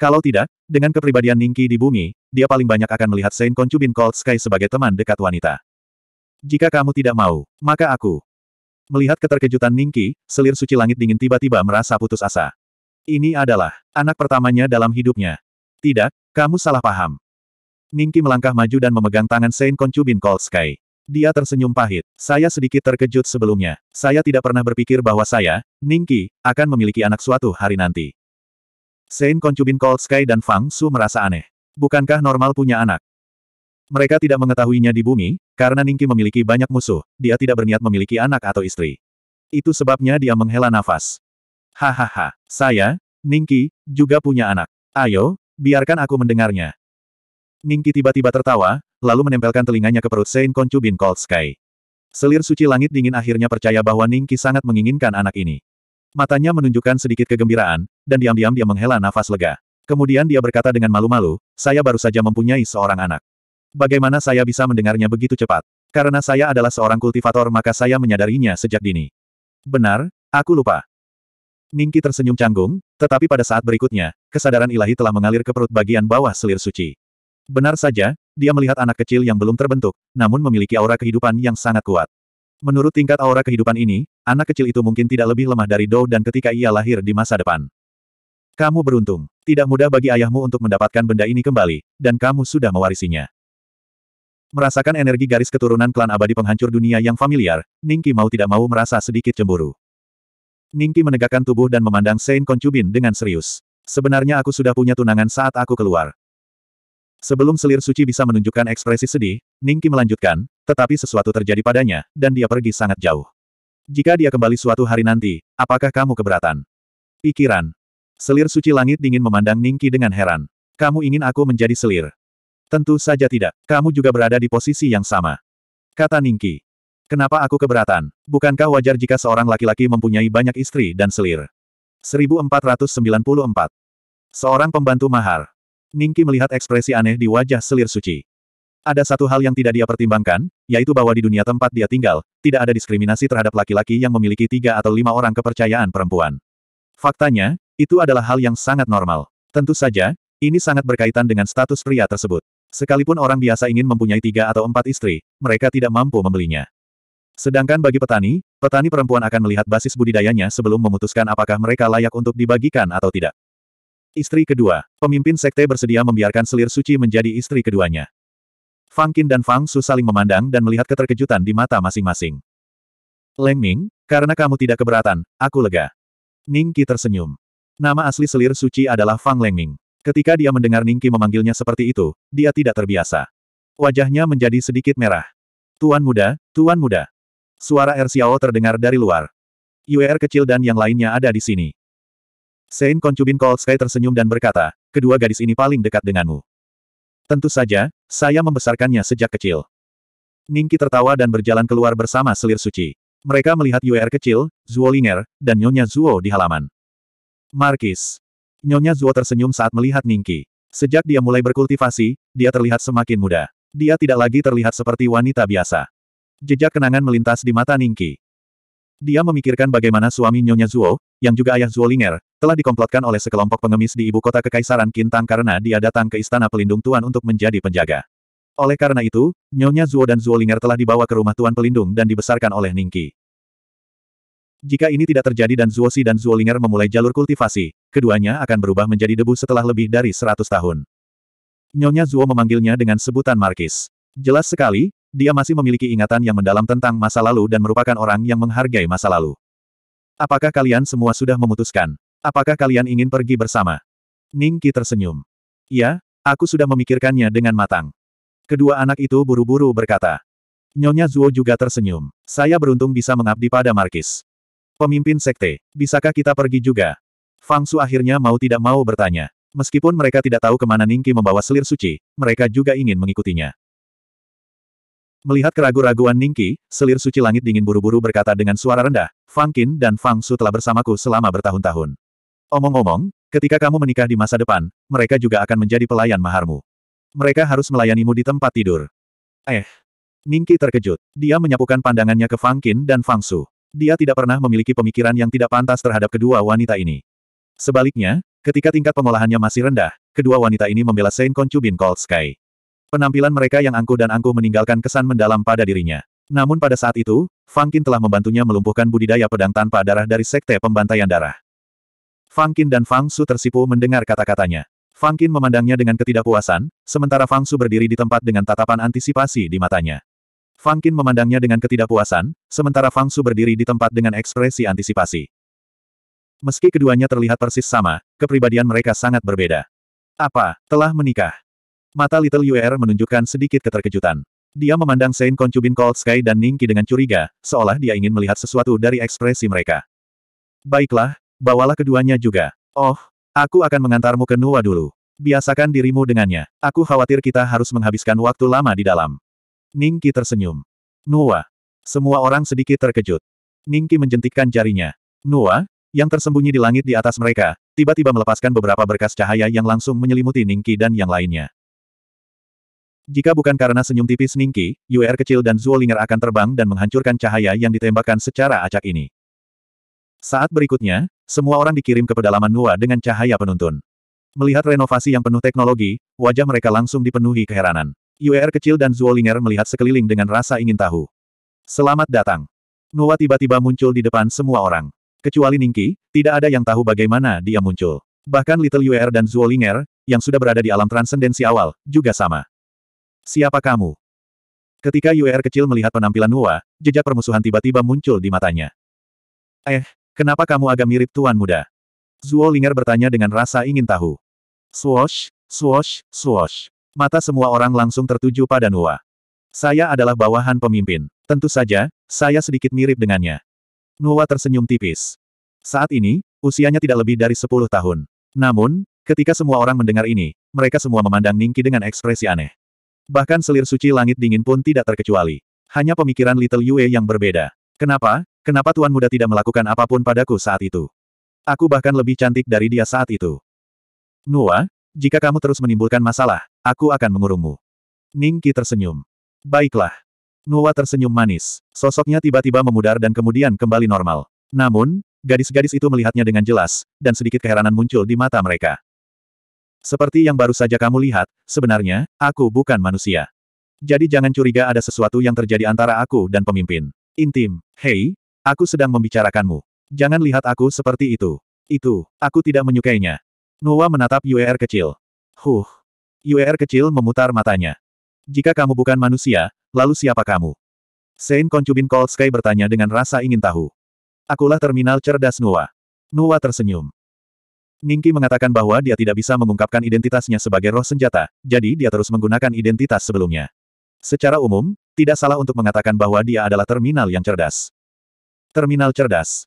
Kalau tidak, dengan kepribadian Ningki di bumi, dia paling banyak akan melihat Saint Concubine Cold Sky sebagai teman dekat wanita. Jika kamu tidak mau, maka aku. Melihat keterkejutan Ningki, selir suci langit dingin tiba-tiba merasa putus asa. Ini adalah anak pertamanya dalam hidupnya, tidak, kamu salah paham. Ningki melangkah maju dan memegang tangan Saint Konchubin Cold Sky. Dia tersenyum pahit. Saya sedikit terkejut sebelumnya. Saya tidak pernah berpikir bahwa saya, Ningki, akan memiliki anak suatu hari nanti. Saint Konchubin Cold Sky dan Fang Su merasa aneh. Bukankah normal punya anak? Mereka tidak mengetahuinya di bumi, karena Ningki memiliki banyak musuh, dia tidak berniat memiliki anak atau istri. Itu sebabnya dia menghela nafas. Hahaha, saya, Ningki, juga punya anak. Ayo, biarkan aku mendengarnya. Ningki tiba-tiba tertawa, lalu menempelkan telinganya ke perut Saint Konchu Bin Cold Sky. Selir suci langit dingin akhirnya percaya bahwa Ningki sangat menginginkan anak ini. Matanya menunjukkan sedikit kegembiraan, dan diam-diam dia menghela nafas lega. Kemudian dia berkata dengan malu-malu, saya baru saja mempunyai seorang anak. Bagaimana saya bisa mendengarnya begitu cepat? Karena saya adalah seorang kultivator maka saya menyadarinya sejak dini. Benar, aku lupa. Ningki tersenyum canggung, tetapi pada saat berikutnya, kesadaran ilahi telah mengalir ke perut bagian bawah selir suci. Benar saja, dia melihat anak kecil yang belum terbentuk, namun memiliki aura kehidupan yang sangat kuat. Menurut tingkat aura kehidupan ini, anak kecil itu mungkin tidak lebih lemah dari Dou dan ketika ia lahir di masa depan. Kamu beruntung. Tidak mudah bagi ayahmu untuk mendapatkan benda ini kembali, dan kamu sudah mewarisinya. Merasakan energi garis keturunan klan abadi penghancur dunia yang familiar, Ningki mau tidak mau merasa sedikit cemburu. Ningki menegakkan tubuh dan memandang Saint Konchubin dengan serius. Sebenarnya aku sudah punya tunangan saat aku keluar. Sebelum selir suci bisa menunjukkan ekspresi sedih, Ningki melanjutkan, tetapi sesuatu terjadi padanya, dan dia pergi sangat jauh. Jika dia kembali suatu hari nanti, apakah kamu keberatan? Pikiran. Selir suci langit dingin memandang Ningki dengan heran. Kamu ingin aku menjadi selir? Tentu saja tidak. Kamu juga berada di posisi yang sama. Kata Ningki. Kenapa aku keberatan? Bukankah wajar jika seorang laki-laki mempunyai banyak istri dan selir? 1494. Seorang pembantu mahar. Ningki melihat ekspresi aneh di wajah selir suci. Ada satu hal yang tidak dia pertimbangkan, yaitu bahwa di dunia tempat dia tinggal, tidak ada diskriminasi terhadap laki-laki yang memiliki tiga atau lima orang kepercayaan perempuan. Faktanya, itu adalah hal yang sangat normal. Tentu saja, ini sangat berkaitan dengan status pria tersebut. Sekalipun orang biasa ingin mempunyai tiga atau empat istri, mereka tidak mampu membelinya. Sedangkan bagi petani, Petani perempuan akan melihat basis budidayanya sebelum memutuskan apakah mereka layak untuk dibagikan atau tidak. Istri kedua, pemimpin sekte bersedia membiarkan selir suci menjadi istri keduanya. Fang Qin dan Fang Su saling memandang dan melihat keterkejutan di mata masing-masing. Leng Ming, karena kamu tidak keberatan, aku lega. Ning Qi tersenyum. Nama asli selir suci adalah Fang Leng Ming. Ketika dia mendengar Ning Qi memanggilnya seperti itu, dia tidak terbiasa. Wajahnya menjadi sedikit merah. Tuan muda, tuan muda, Suara Er Xiao terdengar dari luar. Yuer kecil dan yang lainnya ada di sini. Saint Konchubin Cold Sky tersenyum dan berkata, kedua gadis ini paling dekat denganmu. Tentu saja, saya membesarkannya sejak kecil. Ningki tertawa dan berjalan keluar bersama selir suci. Mereka melihat Yuer kecil, Zuo Ling'er, dan Nyonya Zuo di halaman. Markis. Nyonya Zuo tersenyum saat melihat Ningki. Sejak dia mulai berkultivasi, dia terlihat semakin muda. Dia tidak lagi terlihat seperti wanita biasa. Jejak kenangan melintas di mata Ningki. Dia memikirkan bagaimana suami Nyonya Zuo, yang juga ayah Zuo Linger, telah dikomplotkan oleh sekelompok pengemis di ibu kota Kekaisaran Kintang karena dia datang ke Istana Pelindung Tuan untuk menjadi penjaga. Oleh karena itu, Nyonya Zuo dan Zuo Linger telah dibawa ke rumah Tuan Pelindung dan dibesarkan oleh Ningki. Jika ini tidak terjadi dan Zuo Si dan Zuo Ling'er memulai jalur kultivasi, keduanya akan berubah menjadi debu setelah lebih dari 100 tahun. Nyonya Zuo memanggilnya dengan sebutan Markis. Jelas sekali, dia masih memiliki ingatan yang mendalam tentang masa lalu dan merupakan orang yang menghargai masa lalu. Apakah kalian semua sudah memutuskan? Apakah kalian ingin pergi bersama? Ningki tersenyum. Ya, aku sudah memikirkannya dengan matang. Kedua anak itu buru-buru berkata. Nyonya Zuo juga tersenyum. Saya beruntung bisa mengabdi pada Markis. Pemimpin sekte, bisakah kita pergi juga? Fang Su akhirnya mau tidak mau bertanya. Meskipun mereka tidak tahu kemana Ningki membawa selir suci, mereka juga ingin mengikutinya. Melihat keraguan raguan Ningqi, selir suci langit dingin buru-buru berkata dengan suara rendah, Fang Qin dan Fang Su telah bersamaku selama bertahun-tahun. Omong-omong, ketika kamu menikah di masa depan, mereka juga akan menjadi pelayan maharmu. Mereka harus melayanimu di tempat tidur. Eh. Ningki terkejut. Dia menyapukan pandangannya ke Fang Qin dan Fang Su. Dia tidak pernah memiliki pemikiran yang tidak pantas terhadap kedua wanita ini. Sebaliknya, ketika tingkat pengolahannya masih rendah, kedua wanita ini membela Saint Konchubin Cold Sky. Penampilan mereka yang angkuh dan angkuh meninggalkan kesan mendalam pada dirinya. Namun pada saat itu, Fang Qin telah membantunya melumpuhkan budidaya pedang tanpa darah dari sekte pembantaian darah. Fang Qin dan Fang Su tersipu mendengar kata-katanya. Fang Qin memandangnya dengan ketidakpuasan, sementara Fang Su berdiri di tempat dengan tatapan antisipasi di matanya. Fang Qin memandangnya dengan ketidakpuasan, sementara Fang Su berdiri di tempat dengan ekspresi antisipasi. Meski keduanya terlihat persis sama, kepribadian mereka sangat berbeda. Apa, telah menikah? Mata Little Yuer menunjukkan sedikit keterkejutan. Dia memandang Saint Conchubin Cold Sky dan Ningki dengan curiga, seolah dia ingin melihat sesuatu dari ekspresi mereka. Baiklah, bawalah keduanya juga. Oh, aku akan mengantarmu ke Nuwa dulu. Biasakan dirimu dengannya. Aku khawatir kita harus menghabiskan waktu lama di dalam. Ningki tersenyum. Nuwa. Semua orang sedikit terkejut. Ningki menjentikkan jarinya. Nuwa, yang tersembunyi di langit di atas mereka, tiba-tiba melepaskan beberapa berkas cahaya yang langsung menyelimuti Ningki dan yang lainnya. Jika bukan karena senyum tipis Ningki, UR er kecil dan Zuolinger akan terbang dan menghancurkan cahaya yang ditembakkan secara acak ini. Saat berikutnya, semua orang dikirim ke pedalaman Nua dengan cahaya penuntun. Melihat renovasi yang penuh teknologi, wajah mereka langsung dipenuhi keheranan. UR er kecil dan Zuolinger melihat sekeliling dengan rasa ingin tahu. Selamat datang. Nua tiba-tiba muncul di depan semua orang. Kecuali Ningki, tidak ada yang tahu bagaimana dia muncul. Bahkan Little UR er dan Zuolinger, yang sudah berada di alam transendensi awal, juga sama. Siapa kamu? Ketika UR er kecil melihat penampilan Nua, jejak permusuhan tiba-tiba muncul di matanya. Eh, kenapa kamu agak mirip tuan muda? Zuo Linger bertanya dengan rasa ingin tahu. Swosh, swosh, swosh. Mata semua orang langsung tertuju pada Nua. Saya adalah bawahan pemimpin. Tentu saja, saya sedikit mirip dengannya. Nua tersenyum tipis. Saat ini, usianya tidak lebih dari 10 tahun. Namun, ketika semua orang mendengar ini, mereka semua memandang Ningki dengan ekspresi aneh. Bahkan selir suci langit dingin pun tidak terkecuali. Hanya pemikiran Little Yue yang berbeda. Kenapa? Kenapa Tuan Muda tidak melakukan apapun padaku saat itu? Aku bahkan lebih cantik dari dia saat itu. Nua, jika kamu terus menimbulkan masalah, aku akan mengurungmu. Ningki tersenyum. Baiklah. Nua tersenyum manis. Sosoknya tiba-tiba memudar dan kemudian kembali normal. Namun, gadis-gadis itu melihatnya dengan jelas, dan sedikit keheranan muncul di mata mereka. Seperti yang baru saja kamu lihat, sebenarnya, aku bukan manusia. Jadi jangan curiga ada sesuatu yang terjadi antara aku dan pemimpin. Intim, hei, aku sedang membicarakanmu. Jangan lihat aku seperti itu. Itu, aku tidak menyukainya. Nuwa menatap UER kecil. Huh. UER kecil memutar matanya. Jika kamu bukan manusia, lalu siapa kamu? Saint Konchubin Cold Sky bertanya dengan rasa ingin tahu. Akulah terminal cerdas Nuwa. Nuwa tersenyum. Ningki mengatakan bahwa dia tidak bisa mengungkapkan identitasnya sebagai roh senjata, jadi dia terus menggunakan identitas sebelumnya. Secara umum, tidak salah untuk mengatakan bahwa dia adalah terminal yang cerdas. Terminal cerdas.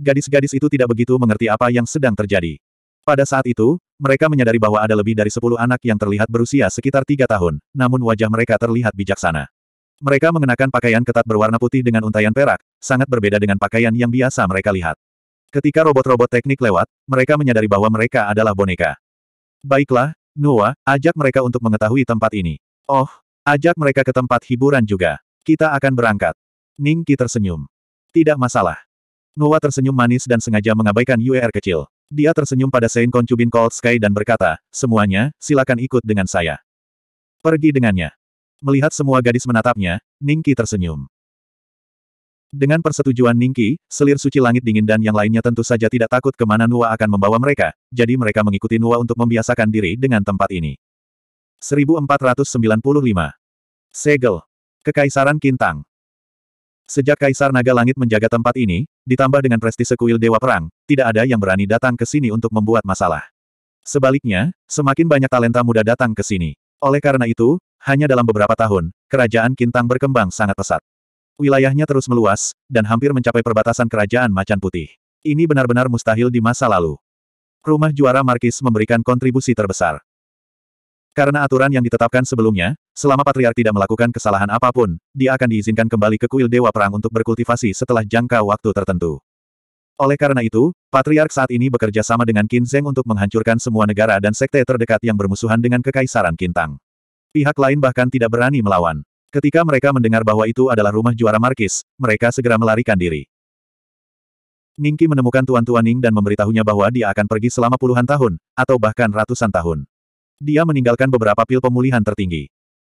Gadis-gadis itu tidak begitu mengerti apa yang sedang terjadi. Pada saat itu, mereka menyadari bahwa ada lebih dari 10 anak yang terlihat berusia sekitar tiga tahun, namun wajah mereka terlihat bijaksana. Mereka mengenakan pakaian ketat berwarna putih dengan untaian perak, sangat berbeda dengan pakaian yang biasa mereka lihat. Ketika robot-robot teknik lewat, mereka menyadari bahwa mereka adalah boneka. Baiklah, Noah, ajak mereka untuk mengetahui tempat ini. Oh, ajak mereka ke tempat hiburan juga. Kita akan berangkat. Ning tersenyum. Tidak masalah. Noah tersenyum manis dan sengaja mengabaikan UR kecil. Dia tersenyum pada Saint Conchubin Cold Sky dan berkata, semuanya, silakan ikut dengan saya. Pergi dengannya. Melihat semua gadis menatapnya, Ningki tersenyum. Dengan persetujuan Ningki, selir suci langit dingin dan yang lainnya tentu saja tidak takut kemana Nua akan membawa mereka, jadi mereka mengikuti Nua untuk membiasakan diri dengan tempat ini. 1495 Segel Kekaisaran Kintang Sejak Kaisar Naga Langit menjaga tempat ini, ditambah dengan prestise kuil Dewa Perang, tidak ada yang berani datang ke sini untuk membuat masalah. Sebaliknya, semakin banyak talenta muda datang ke sini. Oleh karena itu, hanya dalam beberapa tahun, kerajaan Kintang berkembang sangat pesat. Wilayahnya terus meluas, dan hampir mencapai perbatasan kerajaan macan putih. Ini benar-benar mustahil di masa lalu. Rumah juara Markis memberikan kontribusi terbesar. Karena aturan yang ditetapkan sebelumnya, selama Patriark tidak melakukan kesalahan apapun, dia akan diizinkan kembali ke kuil Dewa Perang untuk berkultivasi setelah jangka waktu tertentu. Oleh karena itu, Patriark saat ini bekerja sama dengan Qin Zeng untuk menghancurkan semua negara dan sekte terdekat yang bermusuhan dengan Kekaisaran Kintang. Pihak lain bahkan tidak berani melawan. Ketika mereka mendengar bahwa itu adalah rumah juara Markis, mereka segera melarikan diri. Ningki menemukan Tuan tuan Ning dan memberitahunya bahwa dia akan pergi selama puluhan tahun, atau bahkan ratusan tahun. Dia meninggalkan beberapa pil pemulihan tertinggi.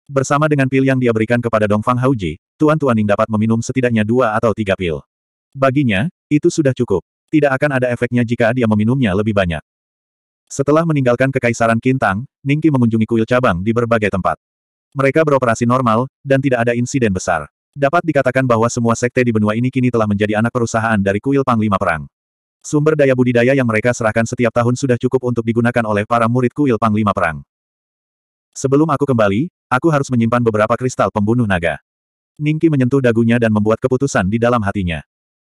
Bersama dengan pil yang dia berikan kepada Dongfang Hauji, Tuan tuan Ning dapat meminum setidaknya dua atau tiga pil. Baginya, itu sudah cukup. Tidak akan ada efeknya jika dia meminumnya lebih banyak. Setelah meninggalkan Kekaisaran Kintang, Ningki mengunjungi kuil cabang di berbagai tempat. Mereka beroperasi normal, dan tidak ada insiden besar. Dapat dikatakan bahwa semua sekte di benua ini kini telah menjadi anak perusahaan dari kuil Panglima Perang. Sumber daya budidaya yang mereka serahkan setiap tahun sudah cukup untuk digunakan oleh para murid kuil Panglima Perang. Sebelum aku kembali, aku harus menyimpan beberapa kristal pembunuh naga. Ningki menyentuh dagunya dan membuat keputusan di dalam hatinya.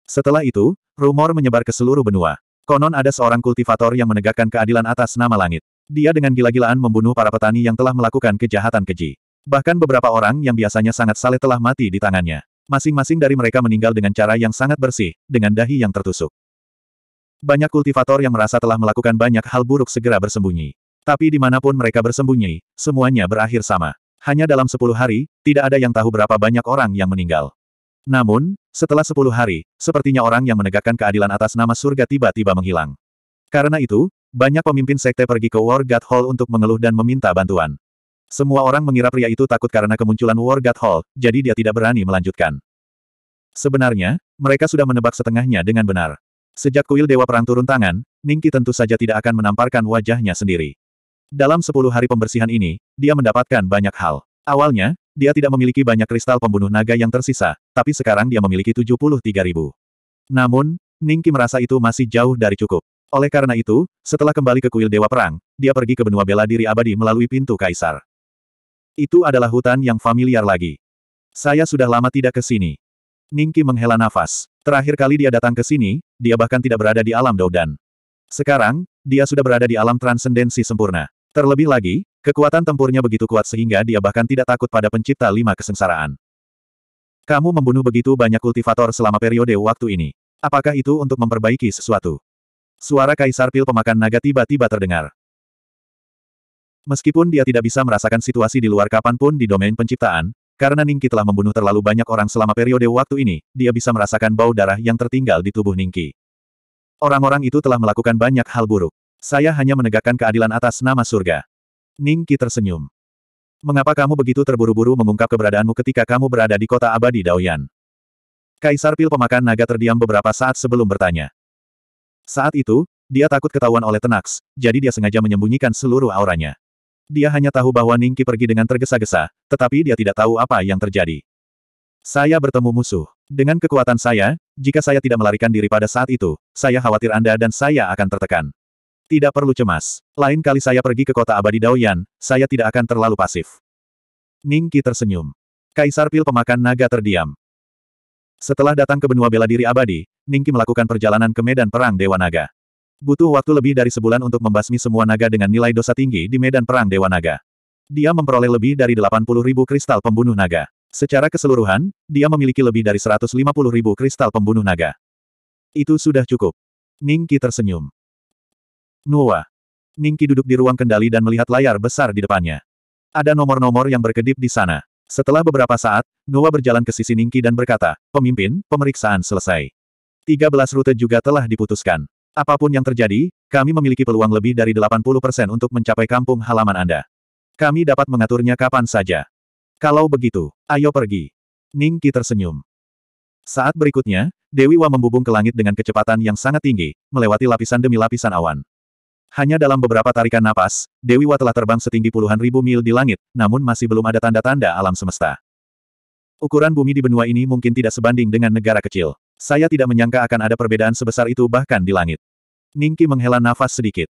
Setelah itu, rumor menyebar ke seluruh benua. Konon ada seorang kultivator yang menegakkan keadilan atas nama langit. Dia dengan gila-gilaan membunuh para petani yang telah melakukan kejahatan keji. Bahkan beberapa orang yang biasanya sangat saleh telah mati di tangannya. Masing-masing dari mereka meninggal dengan cara yang sangat bersih, dengan dahi yang tertusuk. Banyak kultivator yang merasa telah melakukan banyak hal buruk segera bersembunyi. Tapi dimanapun mereka bersembunyi, semuanya berakhir sama. Hanya dalam sepuluh hari, tidak ada yang tahu berapa banyak orang yang meninggal. Namun, setelah sepuluh hari, sepertinya orang yang menegakkan keadilan atas nama surga tiba-tiba menghilang. Karena itu, banyak pemimpin sekte pergi ke War God Hall untuk mengeluh dan meminta bantuan. Semua orang mengira pria itu takut karena kemunculan War God Hall, jadi dia tidak berani melanjutkan. Sebenarnya, mereka sudah menebak setengahnya dengan benar. Sejak kuil Dewa Perang turun tangan, Ningki tentu saja tidak akan menamparkan wajahnya sendiri. Dalam sepuluh hari pembersihan ini, dia mendapatkan banyak hal. Awalnya, dia tidak memiliki banyak kristal pembunuh naga yang tersisa, tapi sekarang dia memiliki 73 ribu. Namun, Ningki merasa itu masih jauh dari cukup. Oleh karena itu, setelah kembali ke kuil Dewa Perang, dia pergi ke benua bela diri abadi melalui pintu kaisar. Itu adalah hutan yang familiar lagi. Saya sudah lama tidak ke sini. Ningki menghela nafas. Terakhir kali dia datang ke sini, dia bahkan tidak berada di alam Doudan. Sekarang, dia sudah berada di alam transendensi sempurna. Terlebih lagi, kekuatan tempurnya begitu kuat sehingga dia bahkan tidak takut pada pencipta lima kesengsaraan. Kamu membunuh begitu banyak kultivator selama periode waktu ini. Apakah itu untuk memperbaiki sesuatu? Suara Kaisar Pil pemakan naga tiba-tiba terdengar. Meskipun dia tidak bisa merasakan situasi di luar kapanpun di domain penciptaan, karena Ningki telah membunuh terlalu banyak orang selama periode waktu ini, dia bisa merasakan bau darah yang tertinggal di tubuh Ningki. Orang-orang itu telah melakukan banyak hal buruk. Saya hanya menegakkan keadilan atas nama surga. Ningki tersenyum. Mengapa kamu begitu terburu-buru mengungkap keberadaanmu ketika kamu berada di kota abadi Daoyan? Kaisar Pil Pemakan Naga terdiam beberapa saat sebelum bertanya. Saat itu, dia takut ketahuan oleh Tenax, jadi dia sengaja menyembunyikan seluruh auranya. Dia hanya tahu bahwa Ningki pergi dengan tergesa-gesa, tetapi dia tidak tahu apa yang terjadi. Saya bertemu musuh. Dengan kekuatan saya, jika saya tidak melarikan diri pada saat itu, saya khawatir Anda dan saya akan tertekan. Tidak perlu cemas. Lain kali saya pergi ke kota abadi Daoyan, saya tidak akan terlalu pasif. Ningki tersenyum. Kaisar Pil pemakan naga terdiam. Setelah datang ke benua bela diri abadi, Ningki melakukan perjalanan ke medan perang Dewa Naga. Butuh waktu lebih dari sebulan untuk membasmi semua naga dengan nilai dosa tinggi di medan perang Dewa Naga. Dia memperoleh lebih dari 80 ribu kristal pembunuh naga. Secara keseluruhan, dia memiliki lebih dari 150 ribu kristal pembunuh naga. Itu sudah cukup. Ningki tersenyum. Nuwa. Ningki duduk di ruang kendali dan melihat layar besar di depannya. Ada nomor-nomor yang berkedip di sana. Setelah beberapa saat, Nuwa berjalan ke sisi Ningki dan berkata, Pemimpin, pemeriksaan selesai. 13 rute juga telah diputuskan. Apapun yang terjadi, kami memiliki peluang lebih dari 80% untuk mencapai kampung halaman Anda. Kami dapat mengaturnya kapan saja. Kalau begitu, ayo pergi. Ning Qi tersenyum. Saat berikutnya, Dewi Wa membubung ke langit dengan kecepatan yang sangat tinggi, melewati lapisan demi lapisan awan. Hanya dalam beberapa tarikan napas, Dewi Wa telah terbang setinggi puluhan ribu mil di langit, namun masih belum ada tanda-tanda alam semesta. Ukuran bumi di benua ini mungkin tidak sebanding dengan negara kecil. Saya tidak menyangka akan ada perbedaan sebesar itu bahkan di langit. Ningki menghela nafas sedikit.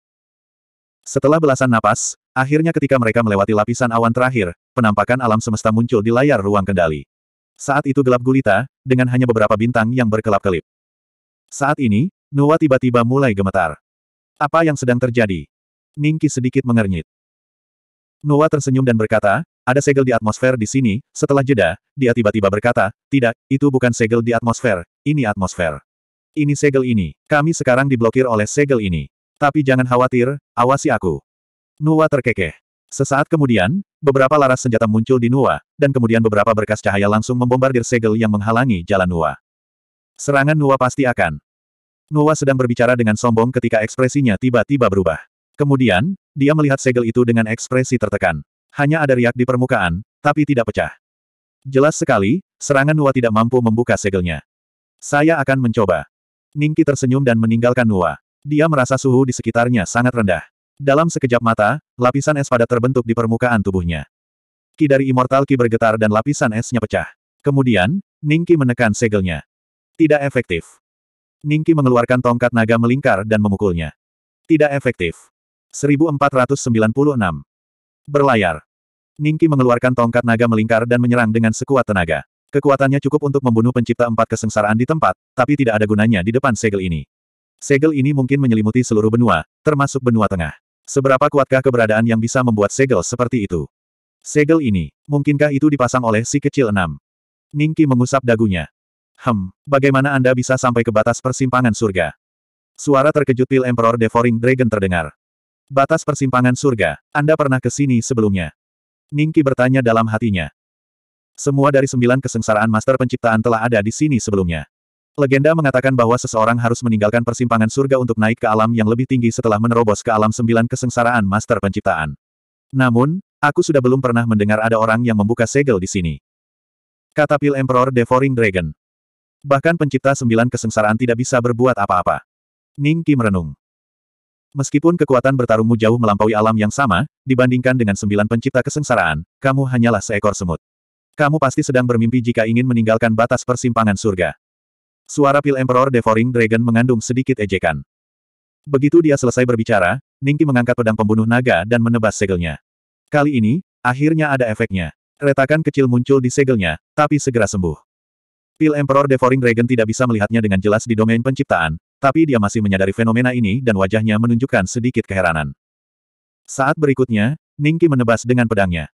Setelah belasan napas, akhirnya ketika mereka melewati lapisan awan terakhir, penampakan alam semesta muncul di layar ruang kendali. Saat itu gelap gulita, dengan hanya beberapa bintang yang berkelap-kelip. Saat ini, Nuwa tiba-tiba mulai gemetar. Apa yang sedang terjadi? Ningki sedikit mengernyit. Nuwa tersenyum dan berkata, ada segel di atmosfer di sini, setelah jeda, dia tiba-tiba berkata, tidak, itu bukan segel di atmosfer, ini atmosfer. Ini segel ini, kami sekarang diblokir oleh segel ini. Tapi jangan khawatir, awasi aku. Nuwa terkekeh. Sesaat kemudian, beberapa laras senjata muncul di Nuwa, dan kemudian beberapa berkas cahaya langsung membombardir segel yang menghalangi jalan Nuwa. Serangan Nuwa pasti akan. Nuwa sedang berbicara dengan sombong ketika ekspresinya tiba-tiba berubah. Kemudian, dia melihat segel itu dengan ekspresi tertekan hanya ada riak di permukaan, tapi tidak pecah. Jelas sekali, serangan Nua tidak mampu membuka segelnya. Saya akan mencoba. Ningki tersenyum dan meninggalkan Nua. Dia merasa suhu di sekitarnya sangat rendah. Dalam sekejap mata, lapisan es pada terbentuk di permukaan tubuhnya. Ki dari Immortal Ki bergetar dan lapisan esnya pecah. Kemudian, Ningki menekan segelnya. Tidak efektif. Ningki mengeluarkan tongkat naga melingkar dan memukulnya. Tidak efektif. 1496. Berlayar. Ningki mengeluarkan tongkat naga melingkar dan menyerang dengan sekuat tenaga. Kekuatannya cukup untuk membunuh pencipta empat kesengsaraan di tempat, tapi tidak ada gunanya di depan segel ini. Segel ini mungkin menyelimuti seluruh benua, termasuk benua tengah. Seberapa kuatkah keberadaan yang bisa membuat segel seperti itu? Segel ini, mungkinkah itu dipasang oleh si kecil enam? Ningki mengusap dagunya. Hem, bagaimana Anda bisa sampai ke batas persimpangan surga? Suara terkejut Pil Emperor Devouring Dragon terdengar. Batas persimpangan surga, Anda pernah ke sini sebelumnya. Ningki bertanya dalam hatinya. Semua dari sembilan kesengsaraan master penciptaan telah ada di sini sebelumnya. Legenda mengatakan bahwa seseorang harus meninggalkan persimpangan surga untuk naik ke alam yang lebih tinggi setelah menerobos ke alam sembilan kesengsaraan master penciptaan. Namun, aku sudah belum pernah mendengar ada orang yang membuka segel di sini. Kata Pil Emperor Devouring Dragon. Bahkan pencipta sembilan kesengsaraan tidak bisa berbuat apa-apa. Ning merenung. Meskipun kekuatan bertarungmu jauh melampaui alam yang sama, dibandingkan dengan sembilan pencipta kesengsaraan, kamu hanyalah seekor semut. Kamu pasti sedang bermimpi jika ingin meninggalkan batas persimpangan surga. Suara Pil Emperor Devouring Dragon mengandung sedikit ejekan. Begitu dia selesai berbicara, Ningki mengangkat pedang pembunuh naga dan menebas segelnya. Kali ini, akhirnya ada efeknya. Retakan kecil muncul di segelnya, tapi segera sembuh. Pil Emperor Devouring Dragon tidak bisa melihatnya dengan jelas di domain penciptaan, tapi dia masih menyadari fenomena ini dan wajahnya menunjukkan sedikit keheranan. Saat berikutnya, Ningki menebas dengan pedangnya.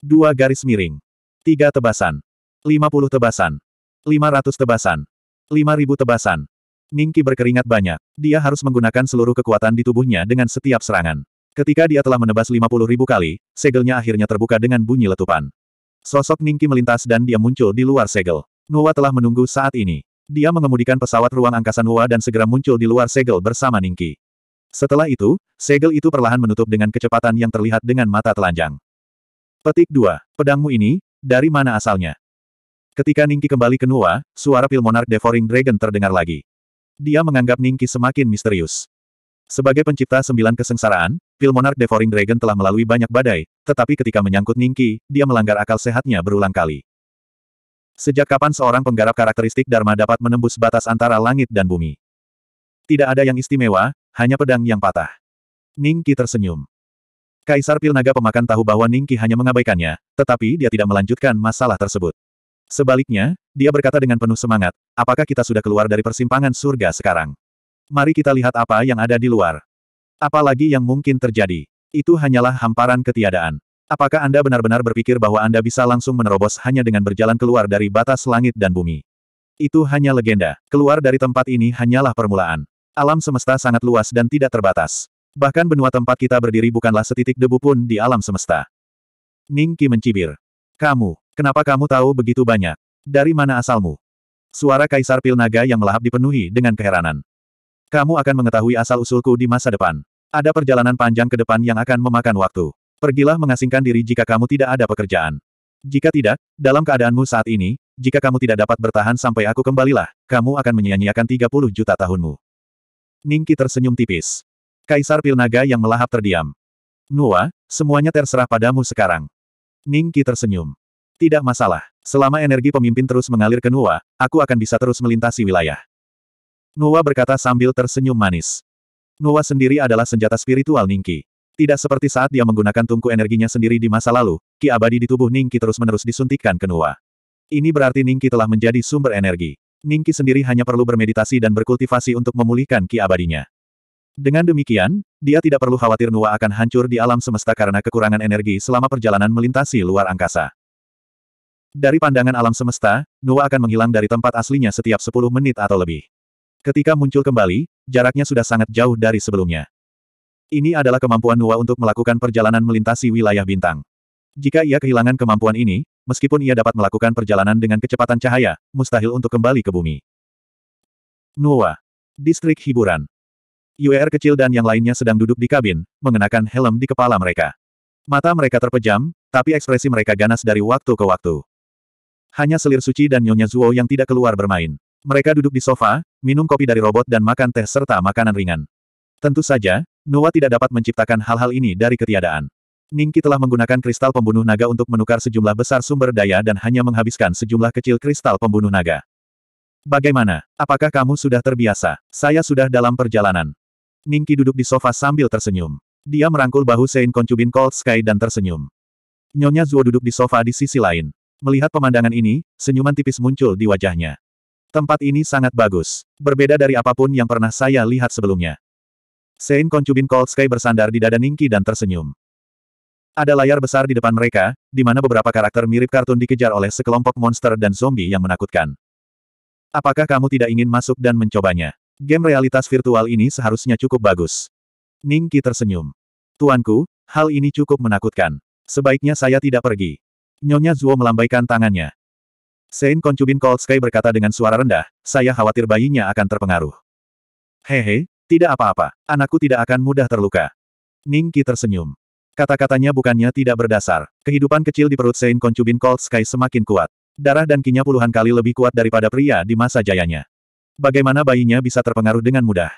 Dua garis miring. Tiga tebasan. Lima puluh tebasan. Lima ratus tebasan. Lima ribu tebasan. Ningki berkeringat banyak. Dia harus menggunakan seluruh kekuatan di tubuhnya dengan setiap serangan. Ketika dia telah menebas lima puluh ribu kali, segelnya akhirnya terbuka dengan bunyi letupan. Sosok Ningki melintas dan dia muncul di luar segel. Nuwa telah menunggu saat ini. Dia mengemudikan pesawat ruang angkasa Nuwa dan segera muncul di luar segel bersama Ningki. Setelah itu, segel itu perlahan menutup dengan kecepatan yang terlihat dengan mata telanjang. Petik 2. Pedangmu ini, dari mana asalnya? Ketika Ningki kembali ke Nuwa, suara pil monark Devouring Dragon terdengar lagi. Dia menganggap Ningki semakin misterius. Sebagai pencipta sembilan kesengsaraan, pil monark Devouring Dragon telah melalui banyak badai, tetapi ketika menyangkut Ningki, dia melanggar akal sehatnya berulang kali. Sejak kapan seorang penggarap karakteristik Dharma dapat menembus batas antara langit dan bumi? Tidak ada yang istimewa, hanya pedang yang patah. Ningki tersenyum. Kaisar Pil Naga Pemakan tahu bahwa Ningki hanya mengabaikannya, tetapi dia tidak melanjutkan masalah tersebut. Sebaliknya, dia berkata dengan penuh semangat, apakah kita sudah keluar dari persimpangan surga sekarang? Mari kita lihat apa yang ada di luar. Apalagi yang mungkin terjadi. Itu hanyalah hamparan ketiadaan. Apakah Anda benar-benar berpikir bahwa Anda bisa langsung menerobos hanya dengan berjalan keluar dari batas langit dan bumi? Itu hanya legenda. Keluar dari tempat ini hanyalah permulaan. Alam semesta sangat luas dan tidak terbatas. Bahkan benua tempat kita berdiri bukanlah setitik debu pun di alam semesta. Ning Qi mencibir. Kamu, kenapa kamu tahu begitu banyak? Dari mana asalmu? Suara Kaisar Pil Naga yang melahap dipenuhi dengan keheranan. Kamu akan mengetahui asal-usulku di masa depan. Ada perjalanan panjang ke depan yang akan memakan waktu. Pergilah mengasingkan diri jika kamu tidak ada pekerjaan. Jika tidak, dalam keadaanmu saat ini, jika kamu tidak dapat bertahan sampai aku kembalilah, kamu akan menyia-nyiakan 30 juta tahunmu. Ningki tersenyum tipis. Kaisar Pilnaga yang melahap terdiam. Nuwa, semuanya terserah padamu sekarang. Ningki tersenyum. Tidak masalah. Selama energi pemimpin terus mengalir ke Nua, aku akan bisa terus melintasi wilayah. Nuwa berkata sambil tersenyum manis. Nuwa sendiri adalah senjata spiritual Ningki. Tidak seperti saat dia menggunakan tungku energinya sendiri di masa lalu, ki abadi di tubuh Ningki terus-menerus disuntikkan ke Nuwa. Ini berarti Ningki telah menjadi sumber energi. Ningki sendiri hanya perlu bermeditasi dan berkultivasi untuk memulihkan ki abadinya. Dengan demikian, dia tidak perlu khawatir Nuwa akan hancur di alam semesta karena kekurangan energi selama perjalanan melintasi luar angkasa. Dari pandangan alam semesta, Nuwa akan menghilang dari tempat aslinya setiap 10 menit atau lebih. Ketika muncul kembali, jaraknya sudah sangat jauh dari sebelumnya. Ini adalah kemampuan Nua untuk melakukan perjalanan melintasi wilayah bintang. Jika ia kehilangan kemampuan ini, meskipun ia dapat melakukan perjalanan dengan kecepatan cahaya, mustahil untuk kembali ke bumi. Nua. Distrik Hiburan. UR kecil dan yang lainnya sedang duduk di kabin, mengenakan helm di kepala mereka. Mata mereka terpejam, tapi ekspresi mereka ganas dari waktu ke waktu. Hanya selir suci dan Nyonya Zuo yang tidak keluar bermain. Mereka duduk di sofa, minum kopi dari robot dan makan teh serta makanan ringan. Tentu saja, Noah tidak dapat menciptakan hal-hal ini dari ketiadaan. Ningki telah menggunakan kristal pembunuh naga untuk menukar sejumlah besar sumber daya dan hanya menghabiskan sejumlah kecil kristal pembunuh naga. Bagaimana? Apakah kamu sudah terbiasa? Saya sudah dalam perjalanan. Ningki duduk di sofa sambil tersenyum. Dia merangkul bahu Sein Konchubin Cold Sky dan tersenyum. Nyonya Zuo duduk di sofa di sisi lain. Melihat pemandangan ini, senyuman tipis muncul di wajahnya. Tempat ini sangat bagus. Berbeda dari apapun yang pernah saya lihat sebelumnya. Sein Konchubin Cold Sky bersandar di dada Ningki dan tersenyum. Ada layar besar di depan mereka, di mana beberapa karakter mirip kartun dikejar oleh sekelompok monster dan zombie yang menakutkan. Apakah kamu tidak ingin masuk dan mencobanya? Game realitas virtual ini seharusnya cukup bagus. Ningki tersenyum. Tuanku, hal ini cukup menakutkan. Sebaiknya saya tidak pergi. Nyonya Zuo melambaikan tangannya. Sein Konchubin Cold Sky berkata dengan suara rendah, saya khawatir bayinya akan terpengaruh. Hehe, tidak apa-apa, anakku tidak akan mudah terluka. Ning Qi tersenyum. Kata-katanya bukannya tidak berdasar. Kehidupan kecil di perut Sein Konchubin Cold Sky semakin kuat. Darah dan kinya puluhan kali lebih kuat daripada pria di masa jayanya. Bagaimana bayinya bisa terpengaruh dengan mudah?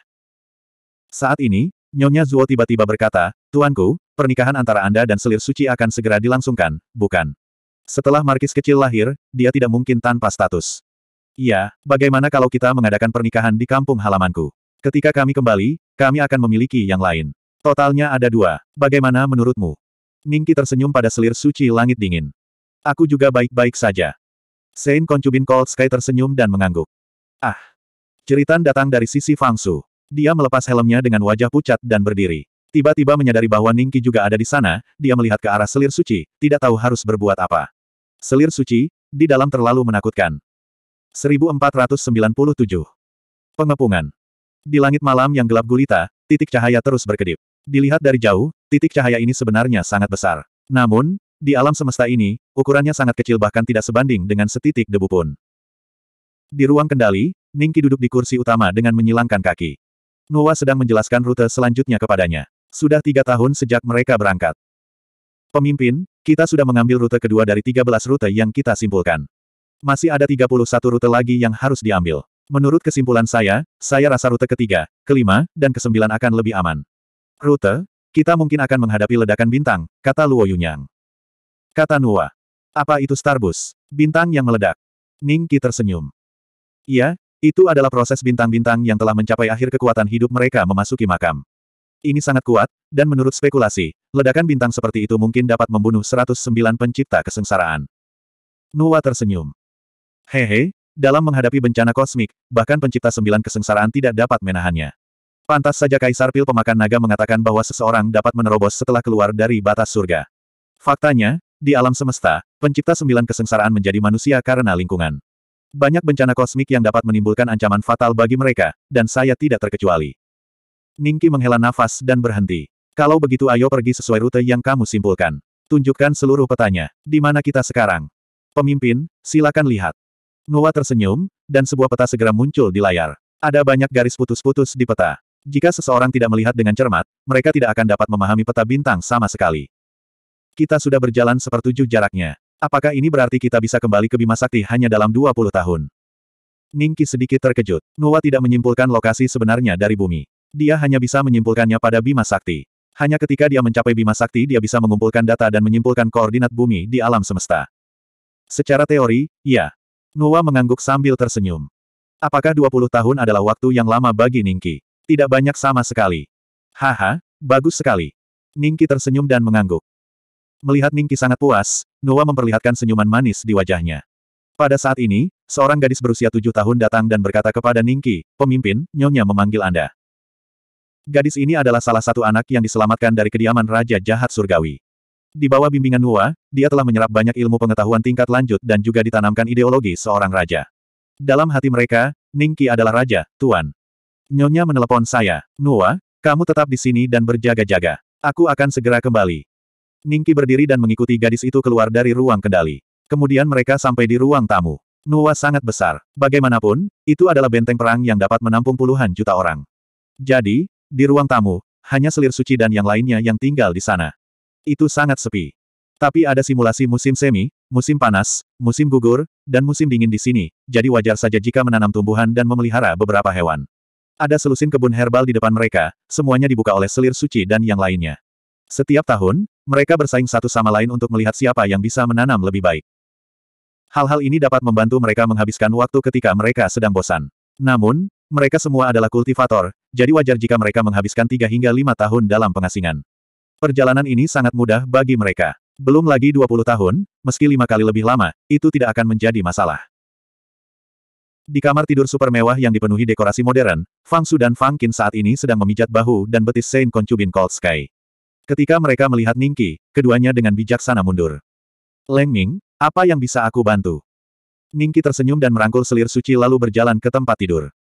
Saat ini, Nyonya Zuo tiba-tiba berkata, Tuanku, pernikahan antara Anda dan selir suci akan segera dilangsungkan, bukan? Setelah Markis kecil lahir, dia tidak mungkin tanpa status. Iya, bagaimana kalau kita mengadakan pernikahan di kampung halamanku? Ketika kami kembali, kami akan memiliki yang lain. Totalnya ada dua. Bagaimana menurutmu? Ningki tersenyum pada selir suci langit dingin. Aku juga baik-baik saja. Saint Konchubin Cold Sky tersenyum dan mengangguk. Ah! Jeritan datang dari sisi Fangsu. Dia melepas helmnya dengan wajah pucat dan berdiri. Tiba-tiba menyadari bahwa Ningki juga ada di sana, dia melihat ke arah selir suci, tidak tahu harus berbuat apa. Selir suci, di dalam terlalu menakutkan. 1497. Pengepungan. Di langit malam yang gelap gulita, titik cahaya terus berkedip. Dilihat dari jauh, titik cahaya ini sebenarnya sangat besar. Namun, di alam semesta ini, ukurannya sangat kecil bahkan tidak sebanding dengan setitik debu pun. Di ruang kendali, Ningki duduk di kursi utama dengan menyilangkan kaki. Nuwa sedang menjelaskan rute selanjutnya kepadanya. Sudah tiga tahun sejak mereka berangkat. Pemimpin, kita sudah mengambil rute kedua dari 13 rute yang kita simpulkan. Masih ada 31 rute lagi yang harus diambil. Menurut kesimpulan saya, saya rasa rute ketiga, kelima, dan kesembilan akan lebih aman. Rute, kita mungkin akan menghadapi ledakan bintang, kata Luo Yunyang. Kata Nuwa. Apa itu Starbus? Bintang yang meledak. Ning Qi tersenyum. Iya, itu adalah proses bintang-bintang yang telah mencapai akhir kekuatan hidup mereka memasuki makam. Ini sangat kuat, dan menurut spekulasi, ledakan bintang seperti itu mungkin dapat membunuh 109 pencipta kesengsaraan. Nuwa tersenyum. Hehe, dalam menghadapi bencana kosmik, bahkan pencipta sembilan kesengsaraan tidak dapat menahannya. Pantas saja Kaisar Pil Pemakan Naga mengatakan bahwa seseorang dapat menerobos setelah keluar dari batas surga. Faktanya, di alam semesta, pencipta sembilan kesengsaraan menjadi manusia karena lingkungan. Banyak bencana kosmik yang dapat menimbulkan ancaman fatal bagi mereka, dan saya tidak terkecuali. Ningki menghela nafas dan berhenti. Kalau begitu ayo pergi sesuai rute yang kamu simpulkan. Tunjukkan seluruh petanya. Di mana kita sekarang? Pemimpin, silakan lihat. Noah tersenyum, dan sebuah peta segera muncul di layar. Ada banyak garis putus-putus di peta. Jika seseorang tidak melihat dengan cermat, mereka tidak akan dapat memahami peta bintang sama sekali. Kita sudah berjalan sepertujuh jaraknya. Apakah ini berarti kita bisa kembali ke Bima Sakti hanya dalam 20 tahun? Ningki sedikit terkejut. Noah tidak menyimpulkan lokasi sebenarnya dari bumi. Dia hanya bisa menyimpulkannya pada Bima Sakti. Hanya ketika dia mencapai Bima Sakti dia bisa mengumpulkan data dan menyimpulkan koordinat bumi di alam semesta. Secara teori, ya. Nuwa mengangguk sambil tersenyum. Apakah 20 tahun adalah waktu yang lama bagi Ningki? Tidak banyak sama sekali. Haha, bagus sekali. Ningki tersenyum dan mengangguk. Melihat Ningki sangat puas, Nuwa memperlihatkan senyuman manis di wajahnya. Pada saat ini, seorang gadis berusia tujuh tahun datang dan berkata kepada Ningki, pemimpin, nyonya memanggil Anda. Gadis ini adalah salah satu anak yang diselamatkan dari kediaman Raja Jahat Surgawi. Di bawah bimbingan Nuwa, dia telah menyerap banyak ilmu pengetahuan tingkat lanjut dan juga ditanamkan ideologi seorang raja. Dalam hati mereka, Ningki adalah raja, tuan. Nyonya menelepon saya, Nuwa, kamu tetap di sini dan berjaga-jaga. Aku akan segera kembali. Ningki berdiri dan mengikuti gadis itu keluar dari ruang kendali. Kemudian mereka sampai di ruang tamu. Nuwa sangat besar. Bagaimanapun, itu adalah benteng perang yang dapat menampung puluhan juta orang. Jadi, di ruang tamu, hanya selir suci dan yang lainnya yang tinggal di sana. Itu sangat sepi. Tapi ada simulasi musim semi, musim panas, musim gugur, dan musim dingin di sini, jadi wajar saja jika menanam tumbuhan dan memelihara beberapa hewan. Ada selusin kebun herbal di depan mereka, semuanya dibuka oleh selir suci dan yang lainnya. Setiap tahun, mereka bersaing satu sama lain untuk melihat siapa yang bisa menanam lebih baik. Hal-hal ini dapat membantu mereka menghabiskan waktu ketika mereka sedang bosan. Namun, mereka semua adalah kultivator, jadi wajar jika mereka menghabiskan 3 hingga 5 tahun dalam pengasingan. Perjalanan ini sangat mudah bagi mereka. Belum lagi 20 tahun, meski lima kali lebih lama, itu tidak akan menjadi masalah. Di kamar tidur super mewah yang dipenuhi dekorasi modern, Fang Su dan Fang Qin saat ini sedang memijat bahu dan betis Saint Concubine Cold Sky. Ketika mereka melihat Ningki, keduanya dengan bijaksana mundur. Leng Ming, apa yang bisa aku bantu? Ningki tersenyum dan merangkul selir suci lalu berjalan ke tempat tidur.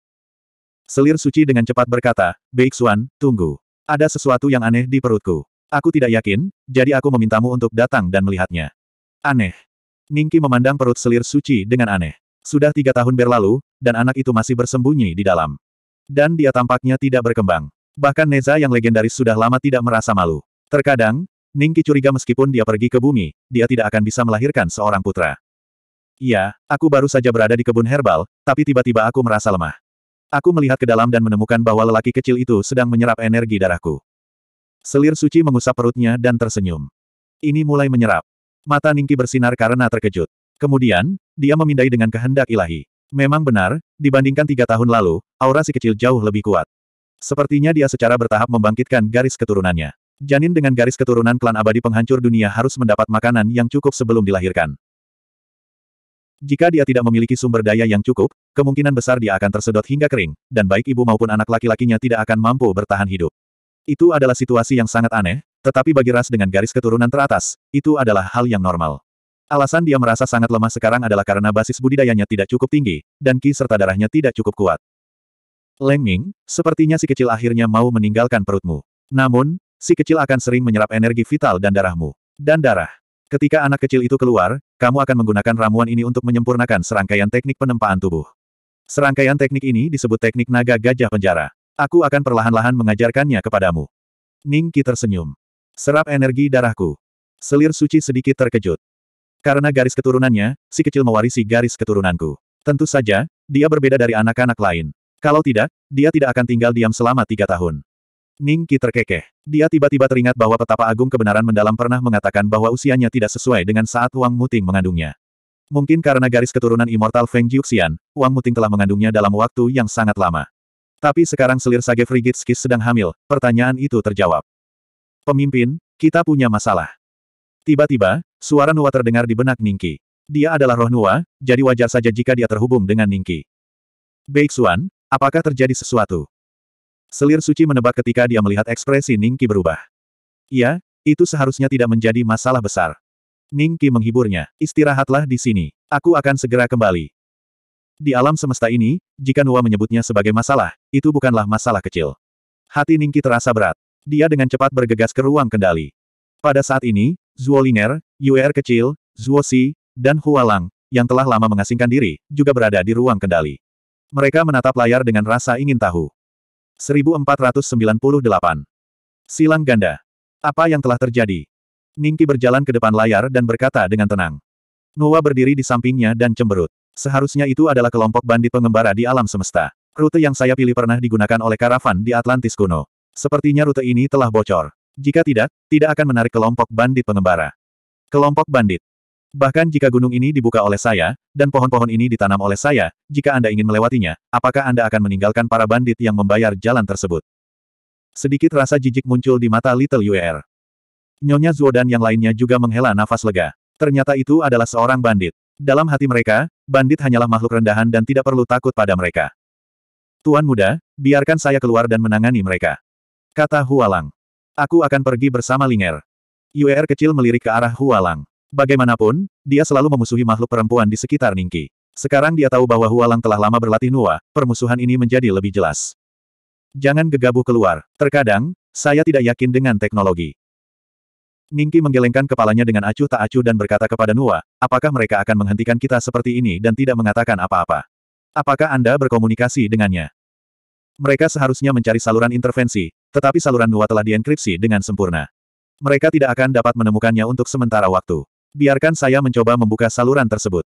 Selir suci dengan cepat berkata, Baik Xuan, tunggu. Ada sesuatu yang aneh di perutku. Aku tidak yakin, jadi aku memintamu untuk datang dan melihatnya. Aneh. Ningki memandang perut selir suci dengan aneh. Sudah tiga tahun berlalu, dan anak itu masih bersembunyi di dalam. Dan dia tampaknya tidak berkembang. Bahkan Neza yang legendaris sudah lama tidak merasa malu. Terkadang, Ningki curiga meskipun dia pergi ke bumi, dia tidak akan bisa melahirkan seorang putra. Iya, aku baru saja berada di kebun herbal, tapi tiba-tiba aku merasa lemah. Aku melihat ke dalam dan menemukan bahwa lelaki kecil itu sedang menyerap energi darahku. Selir suci mengusap perutnya dan tersenyum. Ini mulai menyerap. Mata Ningki bersinar karena terkejut. Kemudian, dia memindai dengan kehendak ilahi. Memang benar, dibandingkan tiga tahun lalu, aura si kecil jauh lebih kuat. Sepertinya dia secara bertahap membangkitkan garis keturunannya. Janin dengan garis keturunan klan abadi penghancur dunia harus mendapat makanan yang cukup sebelum dilahirkan. Jika dia tidak memiliki sumber daya yang cukup, kemungkinan besar dia akan tersedot hingga kering, dan baik ibu maupun anak laki-lakinya tidak akan mampu bertahan hidup. Itu adalah situasi yang sangat aneh, tetapi bagi ras dengan garis keturunan teratas, itu adalah hal yang normal. Alasan dia merasa sangat lemah sekarang adalah karena basis budidayanya tidak cukup tinggi, dan ki serta darahnya tidak cukup kuat. Leng Ming, sepertinya si kecil akhirnya mau meninggalkan perutmu. Namun, si kecil akan sering menyerap energi vital dan darahmu. Dan darah. Ketika anak kecil itu keluar, kamu akan menggunakan ramuan ini untuk menyempurnakan serangkaian teknik penempaan tubuh. Serangkaian teknik ini disebut teknik naga gajah penjara. Aku akan perlahan-lahan mengajarkannya kepadamu. Ning Qi tersenyum. Serap energi darahku. Selir suci sedikit terkejut. Karena garis keturunannya, si kecil mewarisi garis keturunanku. Tentu saja, dia berbeda dari anak-anak lain. Kalau tidak, dia tidak akan tinggal diam selama tiga tahun. Ning Qi terkekeh. Dia tiba-tiba teringat bahwa petapa agung kebenaran mendalam pernah mengatakan bahwa usianya tidak sesuai dengan saat Wang Muting mengandungnya. Mungkin karena garis keturunan Immortal Feng Jiuxian, Wang Muting telah mengandungnya dalam waktu yang sangat lama. Tapi sekarang selir Sage Frigitskis sedang hamil, pertanyaan itu terjawab. Pemimpin, kita punya masalah. Tiba-tiba, suara Nuwa terdengar di benak Ningki. Dia adalah roh Nuwa, jadi wajar saja jika dia terhubung dengan Ningki. Xuan, apakah terjadi sesuatu? Selir suci menebak ketika dia melihat ekspresi Ningki berubah. Ya, itu seharusnya tidak menjadi masalah besar. Ningki menghiburnya, istirahatlah di sini. Aku akan segera kembali. Di alam semesta ini, jika Nua menyebutnya sebagai masalah, itu bukanlah masalah kecil. Hati Ningki terasa berat. Dia dengan cepat bergegas ke ruang kendali. Pada saat ini, Zuo Linger, Yuer kecil, Zuo Si, dan Hua Lang, yang telah lama mengasingkan diri, juga berada di ruang kendali. Mereka menatap layar dengan rasa ingin tahu. 1498. Silang ganda. Apa yang telah terjadi? Ningki berjalan ke depan layar dan berkata dengan tenang. Nua berdiri di sampingnya dan cemberut. Seharusnya itu adalah kelompok bandit pengembara di alam semesta. Rute yang saya pilih pernah digunakan oleh karavan di Atlantis kuno. Sepertinya rute ini telah bocor. Jika tidak, tidak akan menarik kelompok bandit pengembara. Kelompok bandit. Bahkan jika gunung ini dibuka oleh saya, dan pohon-pohon ini ditanam oleh saya, jika Anda ingin melewatinya, apakah Anda akan meninggalkan para bandit yang membayar jalan tersebut? Sedikit rasa jijik muncul di mata Little UR. Nyonya Zuo dan yang lainnya juga menghela nafas lega. Ternyata itu adalah seorang bandit. Dalam hati mereka, bandit hanyalah makhluk rendahan dan tidak perlu takut pada mereka. Tuan muda, biarkan saya keluar dan menangani mereka. Kata Hualang. Aku akan pergi bersama Linger. Yuer kecil melirik ke arah Hualang. Bagaimanapun, dia selalu memusuhi makhluk perempuan di sekitar Ningki. Sekarang dia tahu bahwa Hualang telah lama berlatih Nua, permusuhan ini menjadi lebih jelas. Jangan gegabah keluar. Terkadang, saya tidak yakin dengan teknologi. Ningki menggelengkan kepalanya dengan acuh tak acuh dan berkata kepada Nuwa, apakah mereka akan menghentikan kita seperti ini dan tidak mengatakan apa-apa? Apakah Anda berkomunikasi dengannya? Mereka seharusnya mencari saluran intervensi, tetapi saluran Nuwa telah dienkripsi dengan sempurna. Mereka tidak akan dapat menemukannya untuk sementara waktu. Biarkan saya mencoba membuka saluran tersebut.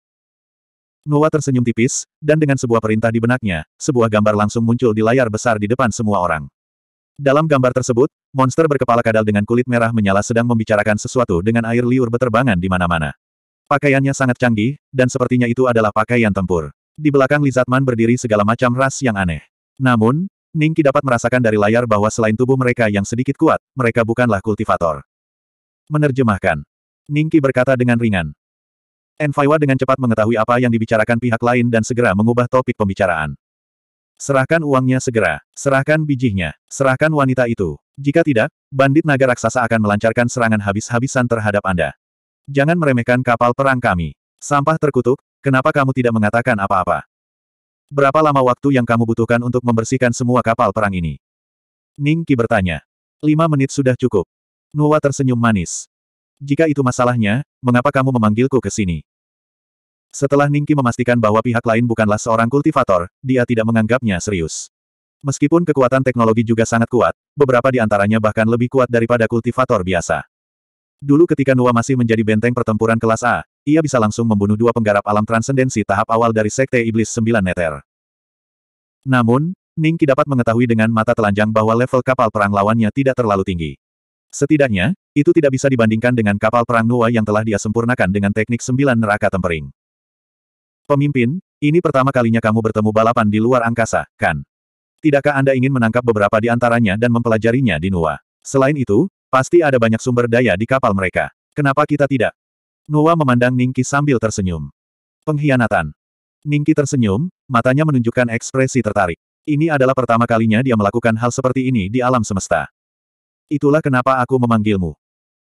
Nuwa tersenyum tipis, dan dengan sebuah perintah di benaknya, sebuah gambar langsung muncul di layar besar di depan semua orang. Dalam gambar tersebut, monster berkepala kadal dengan kulit merah menyala sedang membicarakan sesuatu dengan air liur beterbangan di mana-mana. Pakaiannya sangat canggih, dan sepertinya itu adalah pakaian tempur. Di belakang Lizatman berdiri segala macam ras yang aneh. Namun, Ningki dapat merasakan dari layar bahwa selain tubuh mereka yang sedikit kuat, mereka bukanlah kultivator. Menerjemahkan. Ningki berkata dengan ringan. Enfaiwa dengan cepat mengetahui apa yang dibicarakan pihak lain dan segera mengubah topik pembicaraan. Serahkan uangnya segera, serahkan bijihnya, serahkan wanita itu. Jika tidak, bandit naga raksasa akan melancarkan serangan habis-habisan terhadap Anda. Jangan meremehkan kapal perang kami. Sampah terkutuk, kenapa kamu tidak mengatakan apa-apa? Berapa lama waktu yang kamu butuhkan untuk membersihkan semua kapal perang ini? Ning Qi bertanya. Lima menit sudah cukup. Nuwa tersenyum manis. Jika itu masalahnya, mengapa kamu memanggilku ke sini? Setelah Ningki memastikan bahwa pihak lain bukanlah seorang kultivator, dia tidak menganggapnya serius. Meskipun kekuatan teknologi juga sangat kuat, beberapa di antaranya bahkan lebih kuat daripada kultivator biasa. Dulu ketika Nua masih menjadi benteng pertempuran kelas A, ia bisa langsung membunuh dua penggarap alam transendensi tahap awal dari Sekte Iblis Sembilan Neter. Namun, Ningki dapat mengetahui dengan mata telanjang bahwa level kapal perang lawannya tidak terlalu tinggi. Setidaknya, itu tidak bisa dibandingkan dengan kapal perang Nua yang telah dia sempurnakan dengan teknik sembilan neraka tempering. Pemimpin, ini pertama kalinya kamu bertemu balapan di luar angkasa, kan? Tidakkah Anda ingin menangkap beberapa di antaranya dan mempelajarinya di Nua? Selain itu, pasti ada banyak sumber daya di kapal mereka. Kenapa kita tidak? Nua memandang Ningki sambil tersenyum. Pengkhianatan. Ningki tersenyum, matanya menunjukkan ekspresi tertarik. Ini adalah pertama kalinya dia melakukan hal seperti ini di alam semesta. Itulah kenapa aku memanggilmu.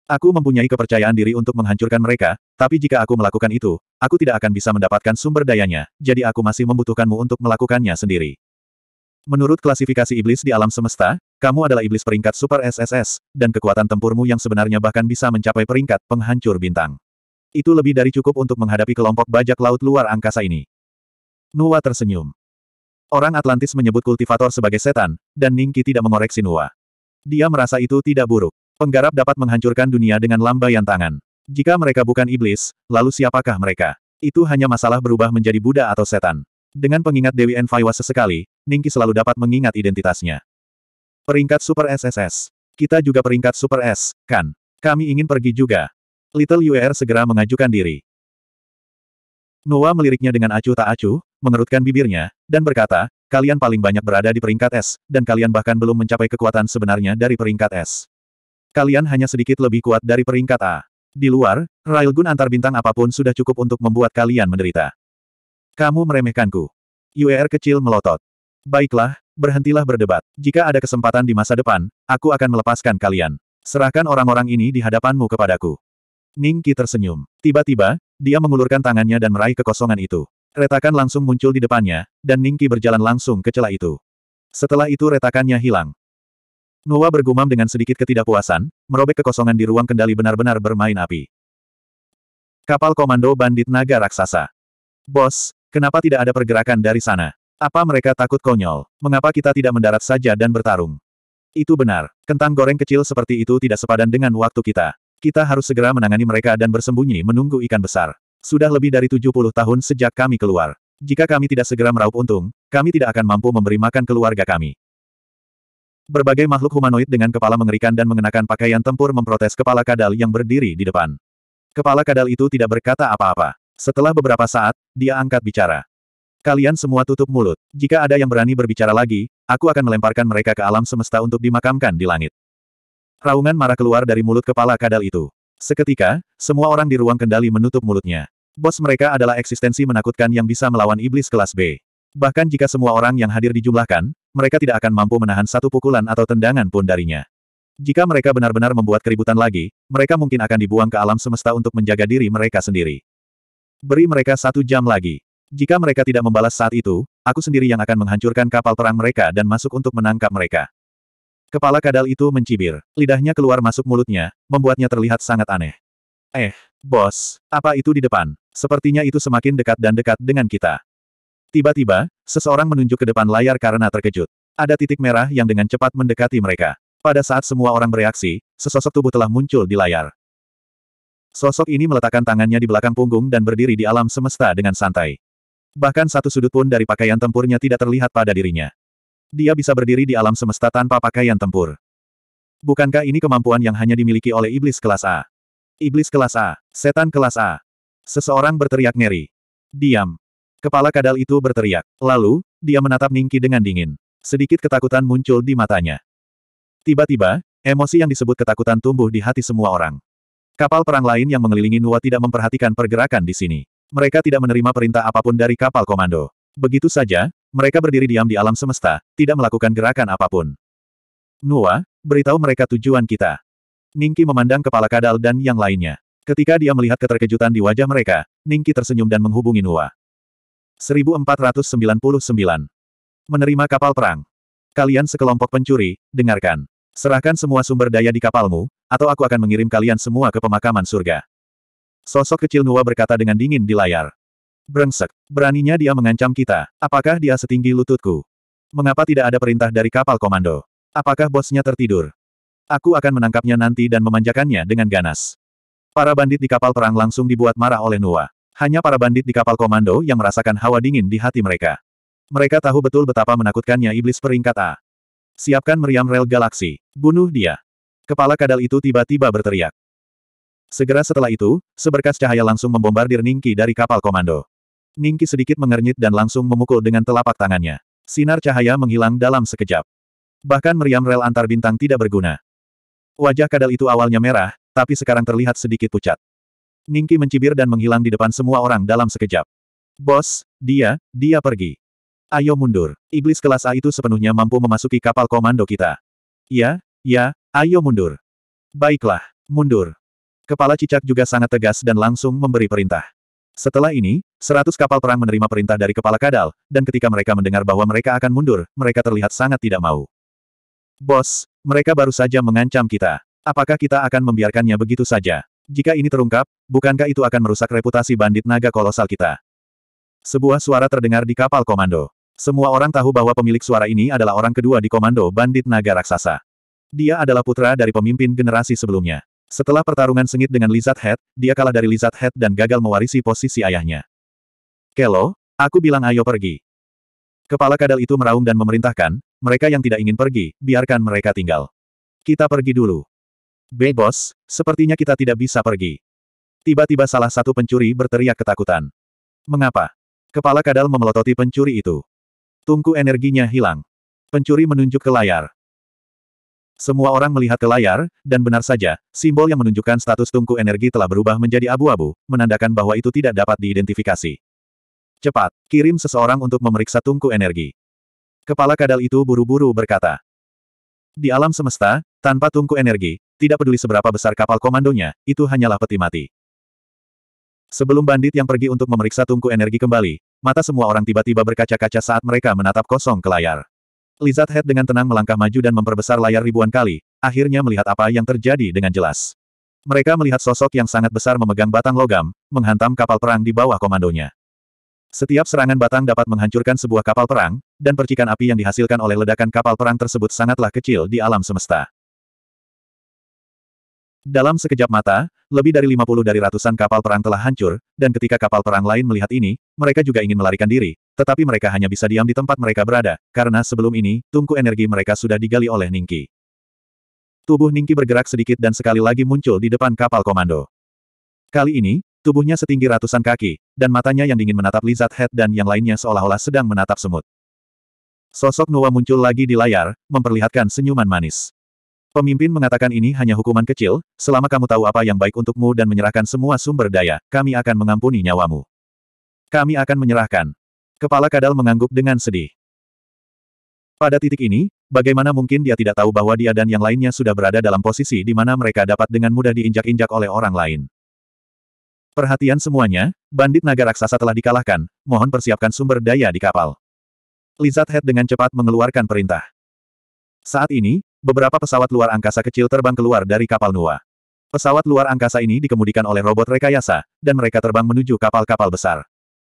Aku mempunyai kepercayaan diri untuk menghancurkan mereka, tapi jika aku melakukan itu, aku tidak akan bisa mendapatkan sumber dayanya, jadi aku masih membutuhkanmu untuk melakukannya sendiri. Menurut klasifikasi iblis di alam semesta, kamu adalah iblis peringkat Super SSS, dan kekuatan tempurmu yang sebenarnya bahkan bisa mencapai peringkat penghancur bintang. Itu lebih dari cukup untuk menghadapi kelompok bajak laut luar angkasa ini. Nuwa tersenyum. Orang Atlantis menyebut kultivator sebagai setan, dan Ningki tidak mengoreksi Nuwa. Dia merasa itu tidak buruk. Penggarap dapat menghancurkan dunia dengan lambaian tangan. Jika mereka bukan iblis, lalu siapakah mereka? Itu hanya masalah berubah menjadi Buddha atau setan. Dengan pengingat Dewi Enfaiwa sesekali, Ningki selalu dapat mengingat identitasnya. Peringkat Super SSS. Kita juga peringkat Super S, kan? Kami ingin pergi juga. Little UR segera mengajukan diri. Noah meliriknya dengan acuh tak acuh, mengerutkan bibirnya, dan berkata, kalian paling banyak berada di peringkat S, dan kalian bahkan belum mencapai kekuatan sebenarnya dari peringkat S. Kalian hanya sedikit lebih kuat dari peringkat A. Di luar, railgun antar bintang apapun sudah cukup untuk membuat kalian menderita. Kamu meremehkanku. UER kecil melotot. Baiklah, berhentilah berdebat. Jika ada kesempatan di masa depan, aku akan melepaskan kalian. Serahkan orang-orang ini di hadapanmu kepadaku. Ningki tersenyum. Tiba-tiba, dia mengulurkan tangannya dan meraih kekosongan itu. Retakan langsung muncul di depannya, dan Ningki berjalan langsung ke celah itu. Setelah itu retakannya hilang. Noah bergumam dengan sedikit ketidakpuasan, merobek kekosongan di ruang kendali benar-benar bermain api. Kapal komando bandit naga raksasa. Bos, kenapa tidak ada pergerakan dari sana? Apa mereka takut konyol? Mengapa kita tidak mendarat saja dan bertarung? Itu benar. Kentang goreng kecil seperti itu tidak sepadan dengan waktu kita. Kita harus segera menangani mereka dan bersembunyi menunggu ikan besar. Sudah lebih dari 70 tahun sejak kami keluar. Jika kami tidak segera meraup untung, kami tidak akan mampu memberi makan keluarga kami. Berbagai makhluk humanoid dengan kepala mengerikan dan mengenakan pakaian tempur memprotes kepala kadal yang berdiri di depan. Kepala kadal itu tidak berkata apa-apa. Setelah beberapa saat, dia angkat bicara. Kalian semua tutup mulut. Jika ada yang berani berbicara lagi, aku akan melemparkan mereka ke alam semesta untuk dimakamkan di langit. Raungan marah keluar dari mulut kepala kadal itu. Seketika, semua orang di ruang kendali menutup mulutnya. Bos mereka adalah eksistensi menakutkan yang bisa melawan iblis kelas B. Bahkan jika semua orang yang hadir dijumlahkan, mereka tidak akan mampu menahan satu pukulan atau tendangan pun darinya. Jika mereka benar-benar membuat keributan lagi, mereka mungkin akan dibuang ke alam semesta untuk menjaga diri mereka sendiri. Beri mereka satu jam lagi. Jika mereka tidak membalas saat itu, aku sendiri yang akan menghancurkan kapal perang mereka dan masuk untuk menangkap mereka. Kepala kadal itu mencibir. Lidahnya keluar masuk mulutnya, membuatnya terlihat sangat aneh. Eh, bos, apa itu di depan? Sepertinya itu semakin dekat dan dekat dengan kita. Tiba-tiba, seseorang menunjuk ke depan layar karena terkejut. Ada titik merah yang dengan cepat mendekati mereka. Pada saat semua orang bereaksi, sesosok tubuh telah muncul di layar. Sosok ini meletakkan tangannya di belakang punggung dan berdiri di alam semesta dengan santai. Bahkan satu sudut pun dari pakaian tempurnya tidak terlihat pada dirinya. Dia bisa berdiri di alam semesta tanpa pakaian tempur. Bukankah ini kemampuan yang hanya dimiliki oleh iblis kelas A? Iblis kelas A, setan kelas A. Seseorang berteriak ngeri. Diam. Kepala kadal itu berteriak. Lalu, dia menatap Ningki dengan dingin. Sedikit ketakutan muncul di matanya. Tiba-tiba, emosi yang disebut ketakutan tumbuh di hati semua orang. Kapal perang lain yang mengelilingi Nuwa tidak memperhatikan pergerakan di sini. Mereka tidak menerima perintah apapun dari kapal komando. Begitu saja, mereka berdiri diam di alam semesta, tidak melakukan gerakan apapun. Nuwa, beritahu mereka tujuan kita. Ningki memandang kepala kadal dan yang lainnya. Ketika dia melihat keterkejutan di wajah mereka, Ningki tersenyum dan menghubungi Nuwa. 1499. Menerima kapal perang. Kalian sekelompok pencuri, dengarkan. Serahkan semua sumber daya di kapalmu, atau aku akan mengirim kalian semua ke pemakaman surga. Sosok kecil Nua berkata dengan dingin di layar. Brengsek, beraninya dia mengancam kita. Apakah dia setinggi lututku? Mengapa tidak ada perintah dari kapal komando? Apakah bosnya tertidur? Aku akan menangkapnya nanti dan memanjakannya dengan ganas. Para bandit di kapal perang langsung dibuat marah oleh Nua. Hanya para bandit di kapal komando yang merasakan hawa dingin di hati mereka. Mereka tahu betul betapa menakutkannya iblis peringkat A. Siapkan meriam rel galaksi. Bunuh dia. Kepala kadal itu tiba-tiba berteriak. Segera setelah itu, seberkas cahaya langsung membombardir Ningki dari kapal komando. Ningki sedikit mengernyit dan langsung memukul dengan telapak tangannya. Sinar cahaya menghilang dalam sekejap. Bahkan meriam rel antar bintang tidak berguna. Wajah kadal itu awalnya merah, tapi sekarang terlihat sedikit pucat. Ningki mencibir dan menghilang di depan semua orang dalam sekejap. Bos, dia, dia pergi. Ayo mundur. Iblis kelas A itu sepenuhnya mampu memasuki kapal komando kita. Ya, ya, ayo mundur. Baiklah, mundur. Kepala cicak juga sangat tegas dan langsung memberi perintah. Setelah ini, seratus kapal perang menerima perintah dari kepala kadal, dan ketika mereka mendengar bahwa mereka akan mundur, mereka terlihat sangat tidak mau. Bos, mereka baru saja mengancam kita. Apakah kita akan membiarkannya begitu saja? Jika ini terungkap, bukankah itu akan merusak reputasi bandit naga kolosal kita? Sebuah suara terdengar di kapal komando. Semua orang tahu bahwa pemilik suara ini adalah orang kedua di komando bandit naga raksasa. Dia adalah putra dari pemimpin generasi sebelumnya. Setelah pertarungan sengit dengan Lizard Head, dia kalah dari Lizard Head dan gagal mewarisi posisi ayahnya. Kelo, aku bilang ayo pergi. Kepala kadal itu meraung dan memerintahkan, mereka yang tidak ingin pergi, biarkan mereka tinggal. Kita pergi dulu. B. Bos, sepertinya kita tidak bisa pergi. Tiba-tiba salah satu pencuri berteriak ketakutan. Mengapa? Kepala kadal memelototi pencuri itu. Tungku energinya hilang. Pencuri menunjuk ke layar. Semua orang melihat ke layar, dan benar saja, simbol yang menunjukkan status tungku energi telah berubah menjadi abu-abu, menandakan bahwa itu tidak dapat diidentifikasi. Cepat, kirim seseorang untuk memeriksa tungku energi. Kepala kadal itu buru-buru berkata. Di alam semesta, tanpa tungku energi, tidak peduli seberapa besar kapal komandonya, itu hanyalah peti mati. Sebelum bandit yang pergi untuk memeriksa tungku energi kembali, mata semua orang tiba-tiba berkaca-kaca saat mereka menatap kosong ke layar. Lizard Head dengan tenang melangkah maju dan memperbesar layar ribuan kali, akhirnya melihat apa yang terjadi dengan jelas. Mereka melihat sosok yang sangat besar memegang batang logam, menghantam kapal perang di bawah komandonya. Setiap serangan batang dapat menghancurkan sebuah kapal perang, dan percikan api yang dihasilkan oleh ledakan kapal perang tersebut sangatlah kecil di alam semesta. Dalam sekejap mata, lebih dari 50 dari ratusan kapal perang telah hancur, dan ketika kapal perang lain melihat ini, mereka juga ingin melarikan diri, tetapi mereka hanya bisa diam di tempat mereka berada, karena sebelum ini, tungku energi mereka sudah digali oleh Ningki. Tubuh Ningki bergerak sedikit dan sekali lagi muncul di depan kapal komando. Kali ini, tubuhnya setinggi ratusan kaki, dan matanya yang dingin menatap Lizard Head dan yang lainnya seolah-olah sedang menatap semut. Sosok Noah muncul lagi di layar, memperlihatkan senyuman manis. Pemimpin mengatakan ini hanya hukuman kecil, selama kamu tahu apa yang baik untukmu dan menyerahkan semua sumber daya, kami akan mengampuni nyawamu. Kami akan menyerahkan. Kepala kadal mengangguk dengan sedih. Pada titik ini, bagaimana mungkin dia tidak tahu bahwa dia dan yang lainnya sudah berada dalam posisi di mana mereka dapat dengan mudah diinjak-injak oleh orang lain. Perhatian semuanya, bandit naga raksasa telah dikalahkan, mohon persiapkan sumber daya di kapal. Lizard Head dengan cepat mengeluarkan perintah. Saat ini, Beberapa pesawat luar angkasa kecil terbang keluar dari kapal Nuwa. Pesawat luar angkasa ini dikemudikan oleh robot rekayasa, dan mereka terbang menuju kapal-kapal besar.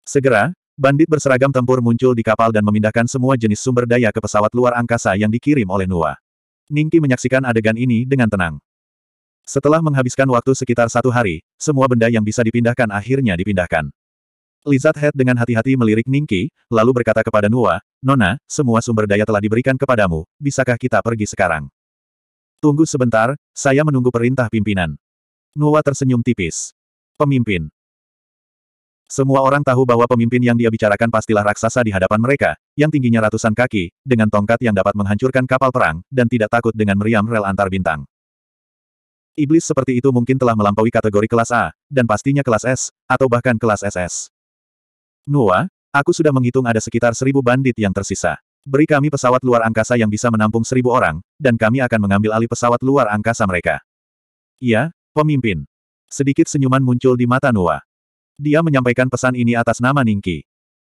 Segera, bandit berseragam tempur muncul di kapal dan memindahkan semua jenis sumber daya ke pesawat luar angkasa yang dikirim oleh Nuwa. Ningki menyaksikan adegan ini dengan tenang. Setelah menghabiskan waktu sekitar satu hari, semua benda yang bisa dipindahkan akhirnya dipindahkan. Lizard Head dengan hati-hati melirik Ningki, lalu berkata kepada Nuwa, Nona, semua sumber daya telah diberikan kepadamu, bisakah kita pergi sekarang? Tunggu sebentar, saya menunggu perintah pimpinan. Nuwa tersenyum tipis. Pemimpin. Semua orang tahu bahwa pemimpin yang dia bicarakan pastilah raksasa di hadapan mereka, yang tingginya ratusan kaki, dengan tongkat yang dapat menghancurkan kapal perang, dan tidak takut dengan meriam rel antar bintang. Iblis seperti itu mungkin telah melampaui kategori kelas A, dan pastinya kelas S, atau bahkan kelas SS. Nuwa, aku sudah menghitung ada sekitar seribu bandit yang tersisa. Beri kami pesawat luar angkasa yang bisa menampung seribu orang, dan kami akan mengambil alih pesawat luar angkasa mereka. Iya, pemimpin. Sedikit senyuman muncul di mata Nuwa. Dia menyampaikan pesan ini atas nama Ningki.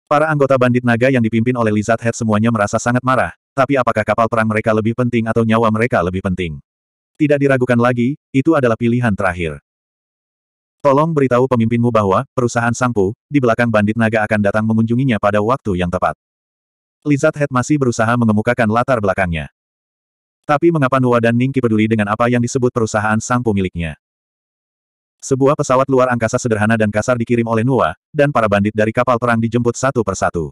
Para anggota bandit naga yang dipimpin oleh Lizard Head semuanya merasa sangat marah, tapi apakah kapal perang mereka lebih penting atau nyawa mereka lebih penting? Tidak diragukan lagi, itu adalah pilihan terakhir. Tolong beritahu pemimpinmu bahwa, perusahaan Sangpu, di belakang bandit naga akan datang mengunjunginya pada waktu yang tepat. Lizard Head masih berusaha mengemukakan latar belakangnya. Tapi mengapa Nuwa dan Ningki peduli dengan apa yang disebut perusahaan Sangpu miliknya? Sebuah pesawat luar angkasa sederhana dan kasar dikirim oleh Nuwa, dan para bandit dari kapal perang dijemput satu persatu.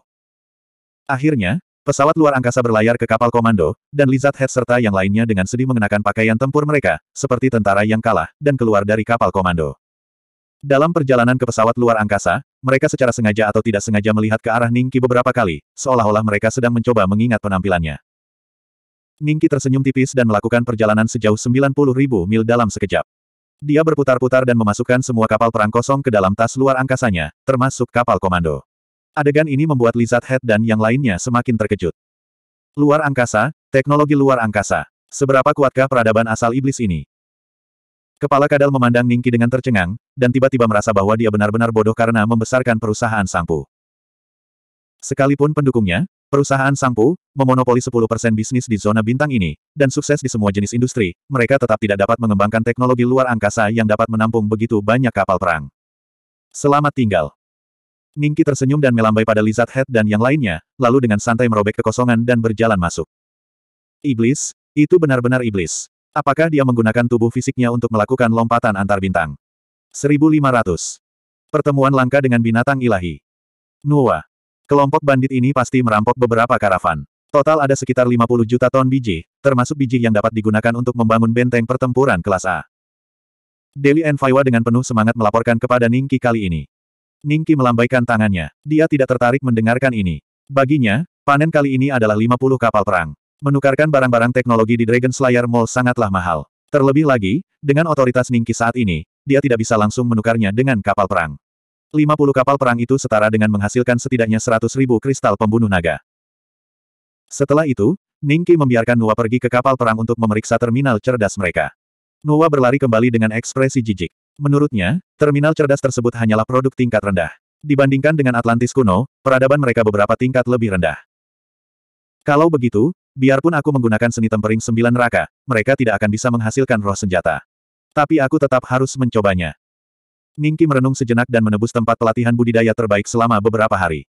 Akhirnya, pesawat luar angkasa berlayar ke kapal komando, dan Lizard Head serta yang lainnya dengan sedih mengenakan pakaian tempur mereka, seperti tentara yang kalah, dan keluar dari kapal komando. Dalam perjalanan ke pesawat luar angkasa, mereka secara sengaja atau tidak sengaja melihat ke arah Ningki beberapa kali, seolah-olah mereka sedang mencoba mengingat penampilannya. Ningki tersenyum tipis dan melakukan perjalanan sejauh 90 ribu mil dalam sekejap. Dia berputar-putar dan memasukkan semua kapal perang kosong ke dalam tas luar angkasanya, termasuk kapal komando. Adegan ini membuat Lizard Head dan yang lainnya semakin terkejut. Luar angkasa, teknologi luar angkasa. Seberapa kuatkah peradaban asal iblis ini? Kepala kadal memandang Ningki dengan tercengang, dan tiba-tiba merasa bahwa dia benar-benar bodoh karena membesarkan perusahaan Sangpu. Sekalipun pendukungnya, perusahaan Sangpu, memonopoli 10% bisnis di zona bintang ini, dan sukses di semua jenis industri, mereka tetap tidak dapat mengembangkan teknologi luar angkasa yang dapat menampung begitu banyak kapal perang. Selamat tinggal. Ningki tersenyum dan melambai pada Lizard Head dan yang lainnya, lalu dengan santai merobek kekosongan dan berjalan masuk. Iblis, itu benar-benar iblis. Apakah dia menggunakan tubuh fisiknya untuk melakukan lompatan antar bintang? 1500. Pertemuan langka dengan binatang ilahi. Nuwa. Kelompok bandit ini pasti merampok beberapa karavan. Total ada sekitar 50 juta ton biji, termasuk biji yang dapat digunakan untuk membangun benteng pertempuran kelas A. Deli Enfaiwa dengan penuh semangat melaporkan kepada Ningki kali ini. Ningki melambaikan tangannya. Dia tidak tertarik mendengarkan ini. Baginya, panen kali ini adalah 50 kapal perang. Menukarkan barang-barang teknologi di Dragon Slayer Mall sangatlah mahal. Terlebih lagi, dengan otoritas Ningki saat ini, dia tidak bisa langsung menukarnya dengan kapal perang. 50 kapal perang itu setara dengan menghasilkan setidaknya 100 ribu kristal pembunuh naga. Setelah itu, Ningki membiarkan Nuwa pergi ke kapal perang untuk memeriksa terminal cerdas mereka. Nuwa berlari kembali dengan ekspresi jijik. Menurutnya, terminal cerdas tersebut hanyalah produk tingkat rendah. Dibandingkan dengan Atlantis kuno, peradaban mereka beberapa tingkat lebih rendah. Kalau begitu, Biarpun aku menggunakan seni tempering sembilan neraka, mereka tidak akan bisa menghasilkan roh senjata. Tapi aku tetap harus mencobanya. Ningki merenung sejenak dan menebus tempat pelatihan budidaya terbaik selama beberapa hari.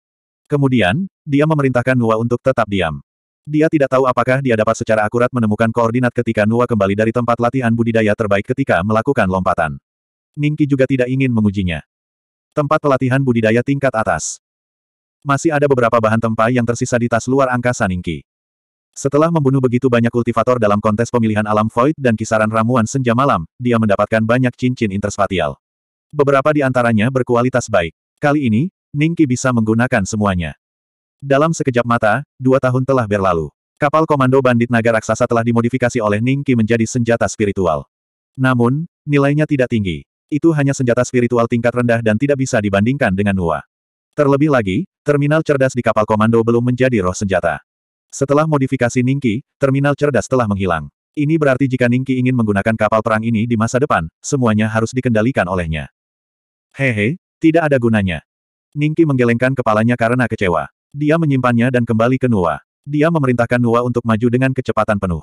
Kemudian, dia memerintahkan Nua untuk tetap diam. Dia tidak tahu apakah dia dapat secara akurat menemukan koordinat ketika Nua kembali dari tempat latihan budidaya terbaik ketika melakukan lompatan. Ningki juga tidak ingin mengujinya. Tempat pelatihan budidaya tingkat atas. Masih ada beberapa bahan tempa yang tersisa di tas luar angkasa Ningki. Setelah membunuh begitu banyak kultivator dalam kontes pemilihan alam void dan kisaran ramuan senja malam, dia mendapatkan banyak cincin interspatial. Beberapa di antaranya berkualitas baik. Kali ini, Ningki bisa menggunakan semuanya. Dalam sekejap mata, dua tahun telah berlalu. Kapal komando bandit naga raksasa telah dimodifikasi oleh Ningki menjadi senjata spiritual. Namun, nilainya tidak tinggi. Itu hanya senjata spiritual tingkat rendah dan tidak bisa dibandingkan dengan Nua. Terlebih lagi, terminal cerdas di kapal komando belum menjadi roh senjata. Setelah modifikasi Ningki, terminal cerdas telah menghilang. Ini berarti jika Ningki ingin menggunakan kapal perang ini di masa depan, semuanya harus dikendalikan olehnya. Hehe, tidak ada gunanya. Ningki menggelengkan kepalanya karena kecewa. Dia menyimpannya dan kembali ke Nuwa. Dia memerintahkan Nuwa untuk maju dengan kecepatan penuh.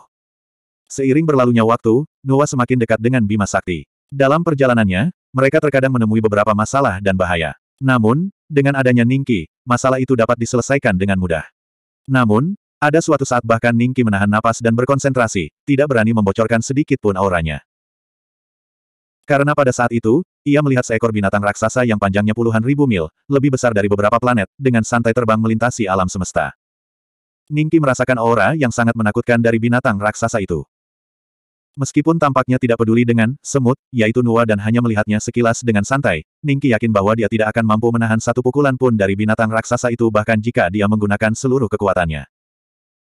Seiring berlalunya waktu, Nuwa semakin dekat dengan Bima Sakti. Dalam perjalanannya, mereka terkadang menemui beberapa masalah dan bahaya. Namun, dengan adanya Ningki, masalah itu dapat diselesaikan dengan mudah. Namun, ada suatu saat bahkan Ningki menahan napas dan berkonsentrasi, tidak berani membocorkan sedikit pun auranya. Karena pada saat itu, ia melihat seekor binatang raksasa yang panjangnya puluhan ribu mil, lebih besar dari beberapa planet, dengan santai terbang melintasi alam semesta. Ningki merasakan aura yang sangat menakutkan dari binatang raksasa itu. Meskipun tampaknya tidak peduli dengan semut, yaitu Nua dan hanya melihatnya sekilas dengan santai, Ningki yakin bahwa dia tidak akan mampu menahan satu pukulan pun dari binatang raksasa itu bahkan jika dia menggunakan seluruh kekuatannya.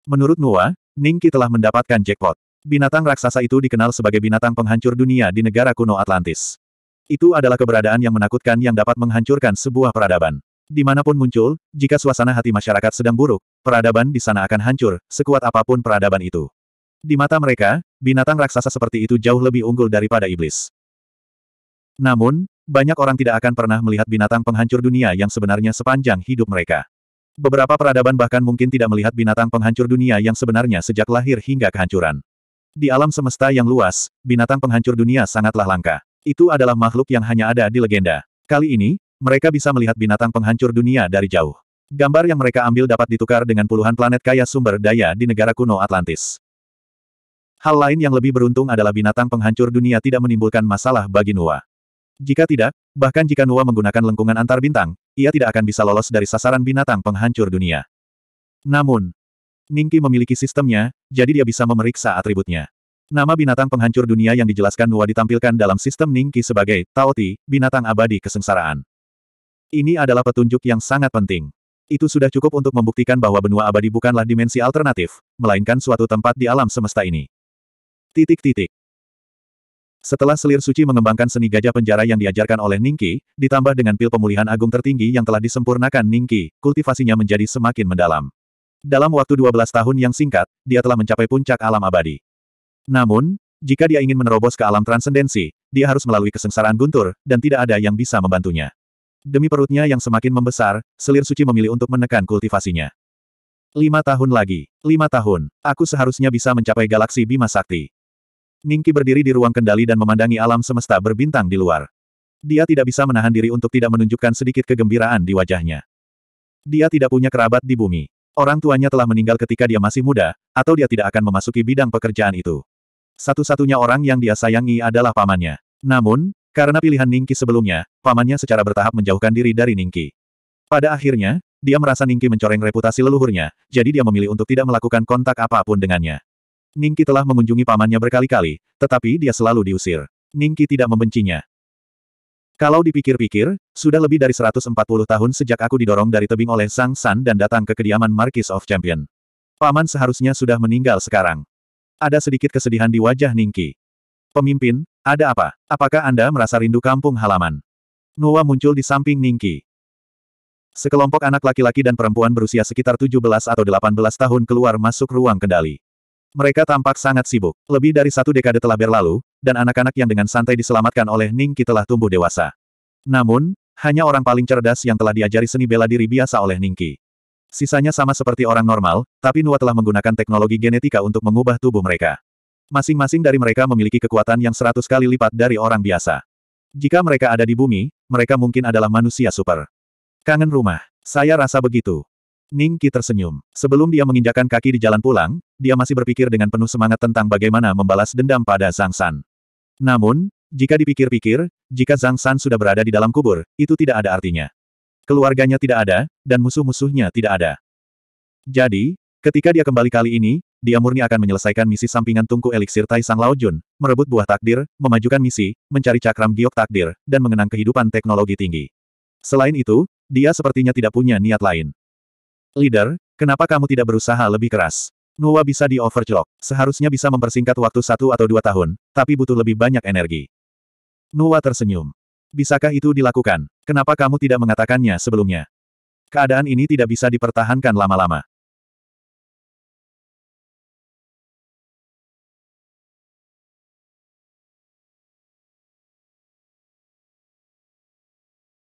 Menurut Nua, Ningki telah mendapatkan jackpot. Binatang raksasa itu dikenal sebagai binatang penghancur dunia di negara kuno Atlantis. Itu adalah keberadaan yang menakutkan yang dapat menghancurkan sebuah peradaban. Dimanapun muncul, jika suasana hati masyarakat sedang buruk, peradaban di sana akan hancur, sekuat apapun peradaban itu. Di mata mereka, binatang raksasa seperti itu jauh lebih unggul daripada iblis. Namun, banyak orang tidak akan pernah melihat binatang penghancur dunia yang sebenarnya sepanjang hidup mereka. Beberapa peradaban bahkan mungkin tidak melihat binatang penghancur dunia yang sebenarnya sejak lahir hingga kehancuran. Di alam semesta yang luas, binatang penghancur dunia sangatlah langka. Itu adalah makhluk yang hanya ada di legenda. Kali ini, mereka bisa melihat binatang penghancur dunia dari jauh. Gambar yang mereka ambil dapat ditukar dengan puluhan planet kaya sumber daya di negara kuno Atlantis. Hal lain yang lebih beruntung adalah binatang penghancur dunia tidak menimbulkan masalah bagi Nuwa. Jika tidak, Bahkan jika Nuwa menggunakan lengkungan antar bintang, ia tidak akan bisa lolos dari sasaran binatang penghancur dunia. Namun, Ningki memiliki sistemnya, jadi dia bisa memeriksa atributnya. Nama binatang penghancur dunia yang dijelaskan Nuwa ditampilkan dalam sistem Ningki sebagai Taoti, binatang abadi kesengsaraan. Ini adalah petunjuk yang sangat penting. Itu sudah cukup untuk membuktikan bahwa benua abadi bukanlah dimensi alternatif, melainkan suatu tempat di alam semesta ini. Titik-titik. Setelah selir suci mengembangkan seni gajah penjara yang diajarkan oleh Ningki, ditambah dengan pil pemulihan agung tertinggi yang telah disempurnakan Ningki, kultivasinya menjadi semakin mendalam. Dalam waktu 12 tahun yang singkat, dia telah mencapai puncak alam abadi. Namun, jika dia ingin menerobos ke alam transendensi, dia harus melalui kesengsaraan guntur, dan tidak ada yang bisa membantunya. Demi perutnya yang semakin membesar, selir suci memilih untuk menekan kultivasinya. Lima tahun lagi. Lima tahun. Aku seharusnya bisa mencapai galaksi Bima Sakti. Ningki berdiri di ruang kendali dan memandangi alam semesta berbintang di luar. Dia tidak bisa menahan diri untuk tidak menunjukkan sedikit kegembiraan di wajahnya. Dia tidak punya kerabat di bumi. Orang tuanya telah meninggal ketika dia masih muda, atau dia tidak akan memasuki bidang pekerjaan itu. Satu-satunya orang yang dia sayangi adalah pamannya. Namun, karena pilihan Ningki sebelumnya, pamannya secara bertahap menjauhkan diri dari Ningki. Pada akhirnya, dia merasa Ningki mencoreng reputasi leluhurnya, jadi dia memilih untuk tidak melakukan kontak apapun dengannya. Ningki telah mengunjungi pamannya berkali-kali, tetapi dia selalu diusir. Ningki tidak membencinya. Kalau dipikir-pikir, sudah lebih dari 140 tahun sejak aku didorong dari tebing oleh Sang San dan datang ke kediaman Marquis of Champion. Paman seharusnya sudah meninggal sekarang. Ada sedikit kesedihan di wajah Ningki. Pemimpin, ada apa? Apakah Anda merasa rindu kampung halaman? Nuwa muncul di samping Ningki. Sekelompok anak laki-laki dan perempuan berusia sekitar 17 atau 18 tahun keluar masuk ruang kendali. Mereka tampak sangat sibuk. Lebih dari satu dekade telah berlalu, dan anak-anak yang dengan santai diselamatkan oleh Qi telah tumbuh dewasa. Namun, hanya orang paling cerdas yang telah diajari seni bela diri biasa oleh Ningki. Sisanya sama seperti orang normal, tapi Nua telah menggunakan teknologi genetika untuk mengubah tubuh mereka. Masing-masing dari mereka memiliki kekuatan yang seratus kali lipat dari orang biasa. Jika mereka ada di bumi, mereka mungkin adalah manusia super. Kangen rumah. Saya rasa begitu. Ning Qi tersenyum. Sebelum dia menginjakan kaki di jalan pulang, dia masih berpikir dengan penuh semangat tentang bagaimana membalas dendam pada Zhang San. Namun, jika dipikir-pikir, jika Zhang San sudah berada di dalam kubur, itu tidak ada artinya. Keluarganya tidak ada, dan musuh-musuhnya tidak ada. Jadi, ketika dia kembali kali ini, dia murni akan menyelesaikan misi sampingan tungku eliksir Tai Sang Lao Jun, merebut buah takdir, memajukan misi, mencari cakram giok takdir, dan mengenang kehidupan teknologi tinggi. Selain itu, dia sepertinya tidak punya niat lain. Leader, kenapa kamu tidak berusaha lebih keras? Nuwa bisa di overclock, seharusnya bisa mempersingkat waktu satu atau dua tahun, tapi butuh lebih banyak energi. Nuwa tersenyum. Bisakah itu dilakukan? Kenapa kamu tidak mengatakannya sebelumnya? Keadaan ini tidak bisa dipertahankan lama-lama.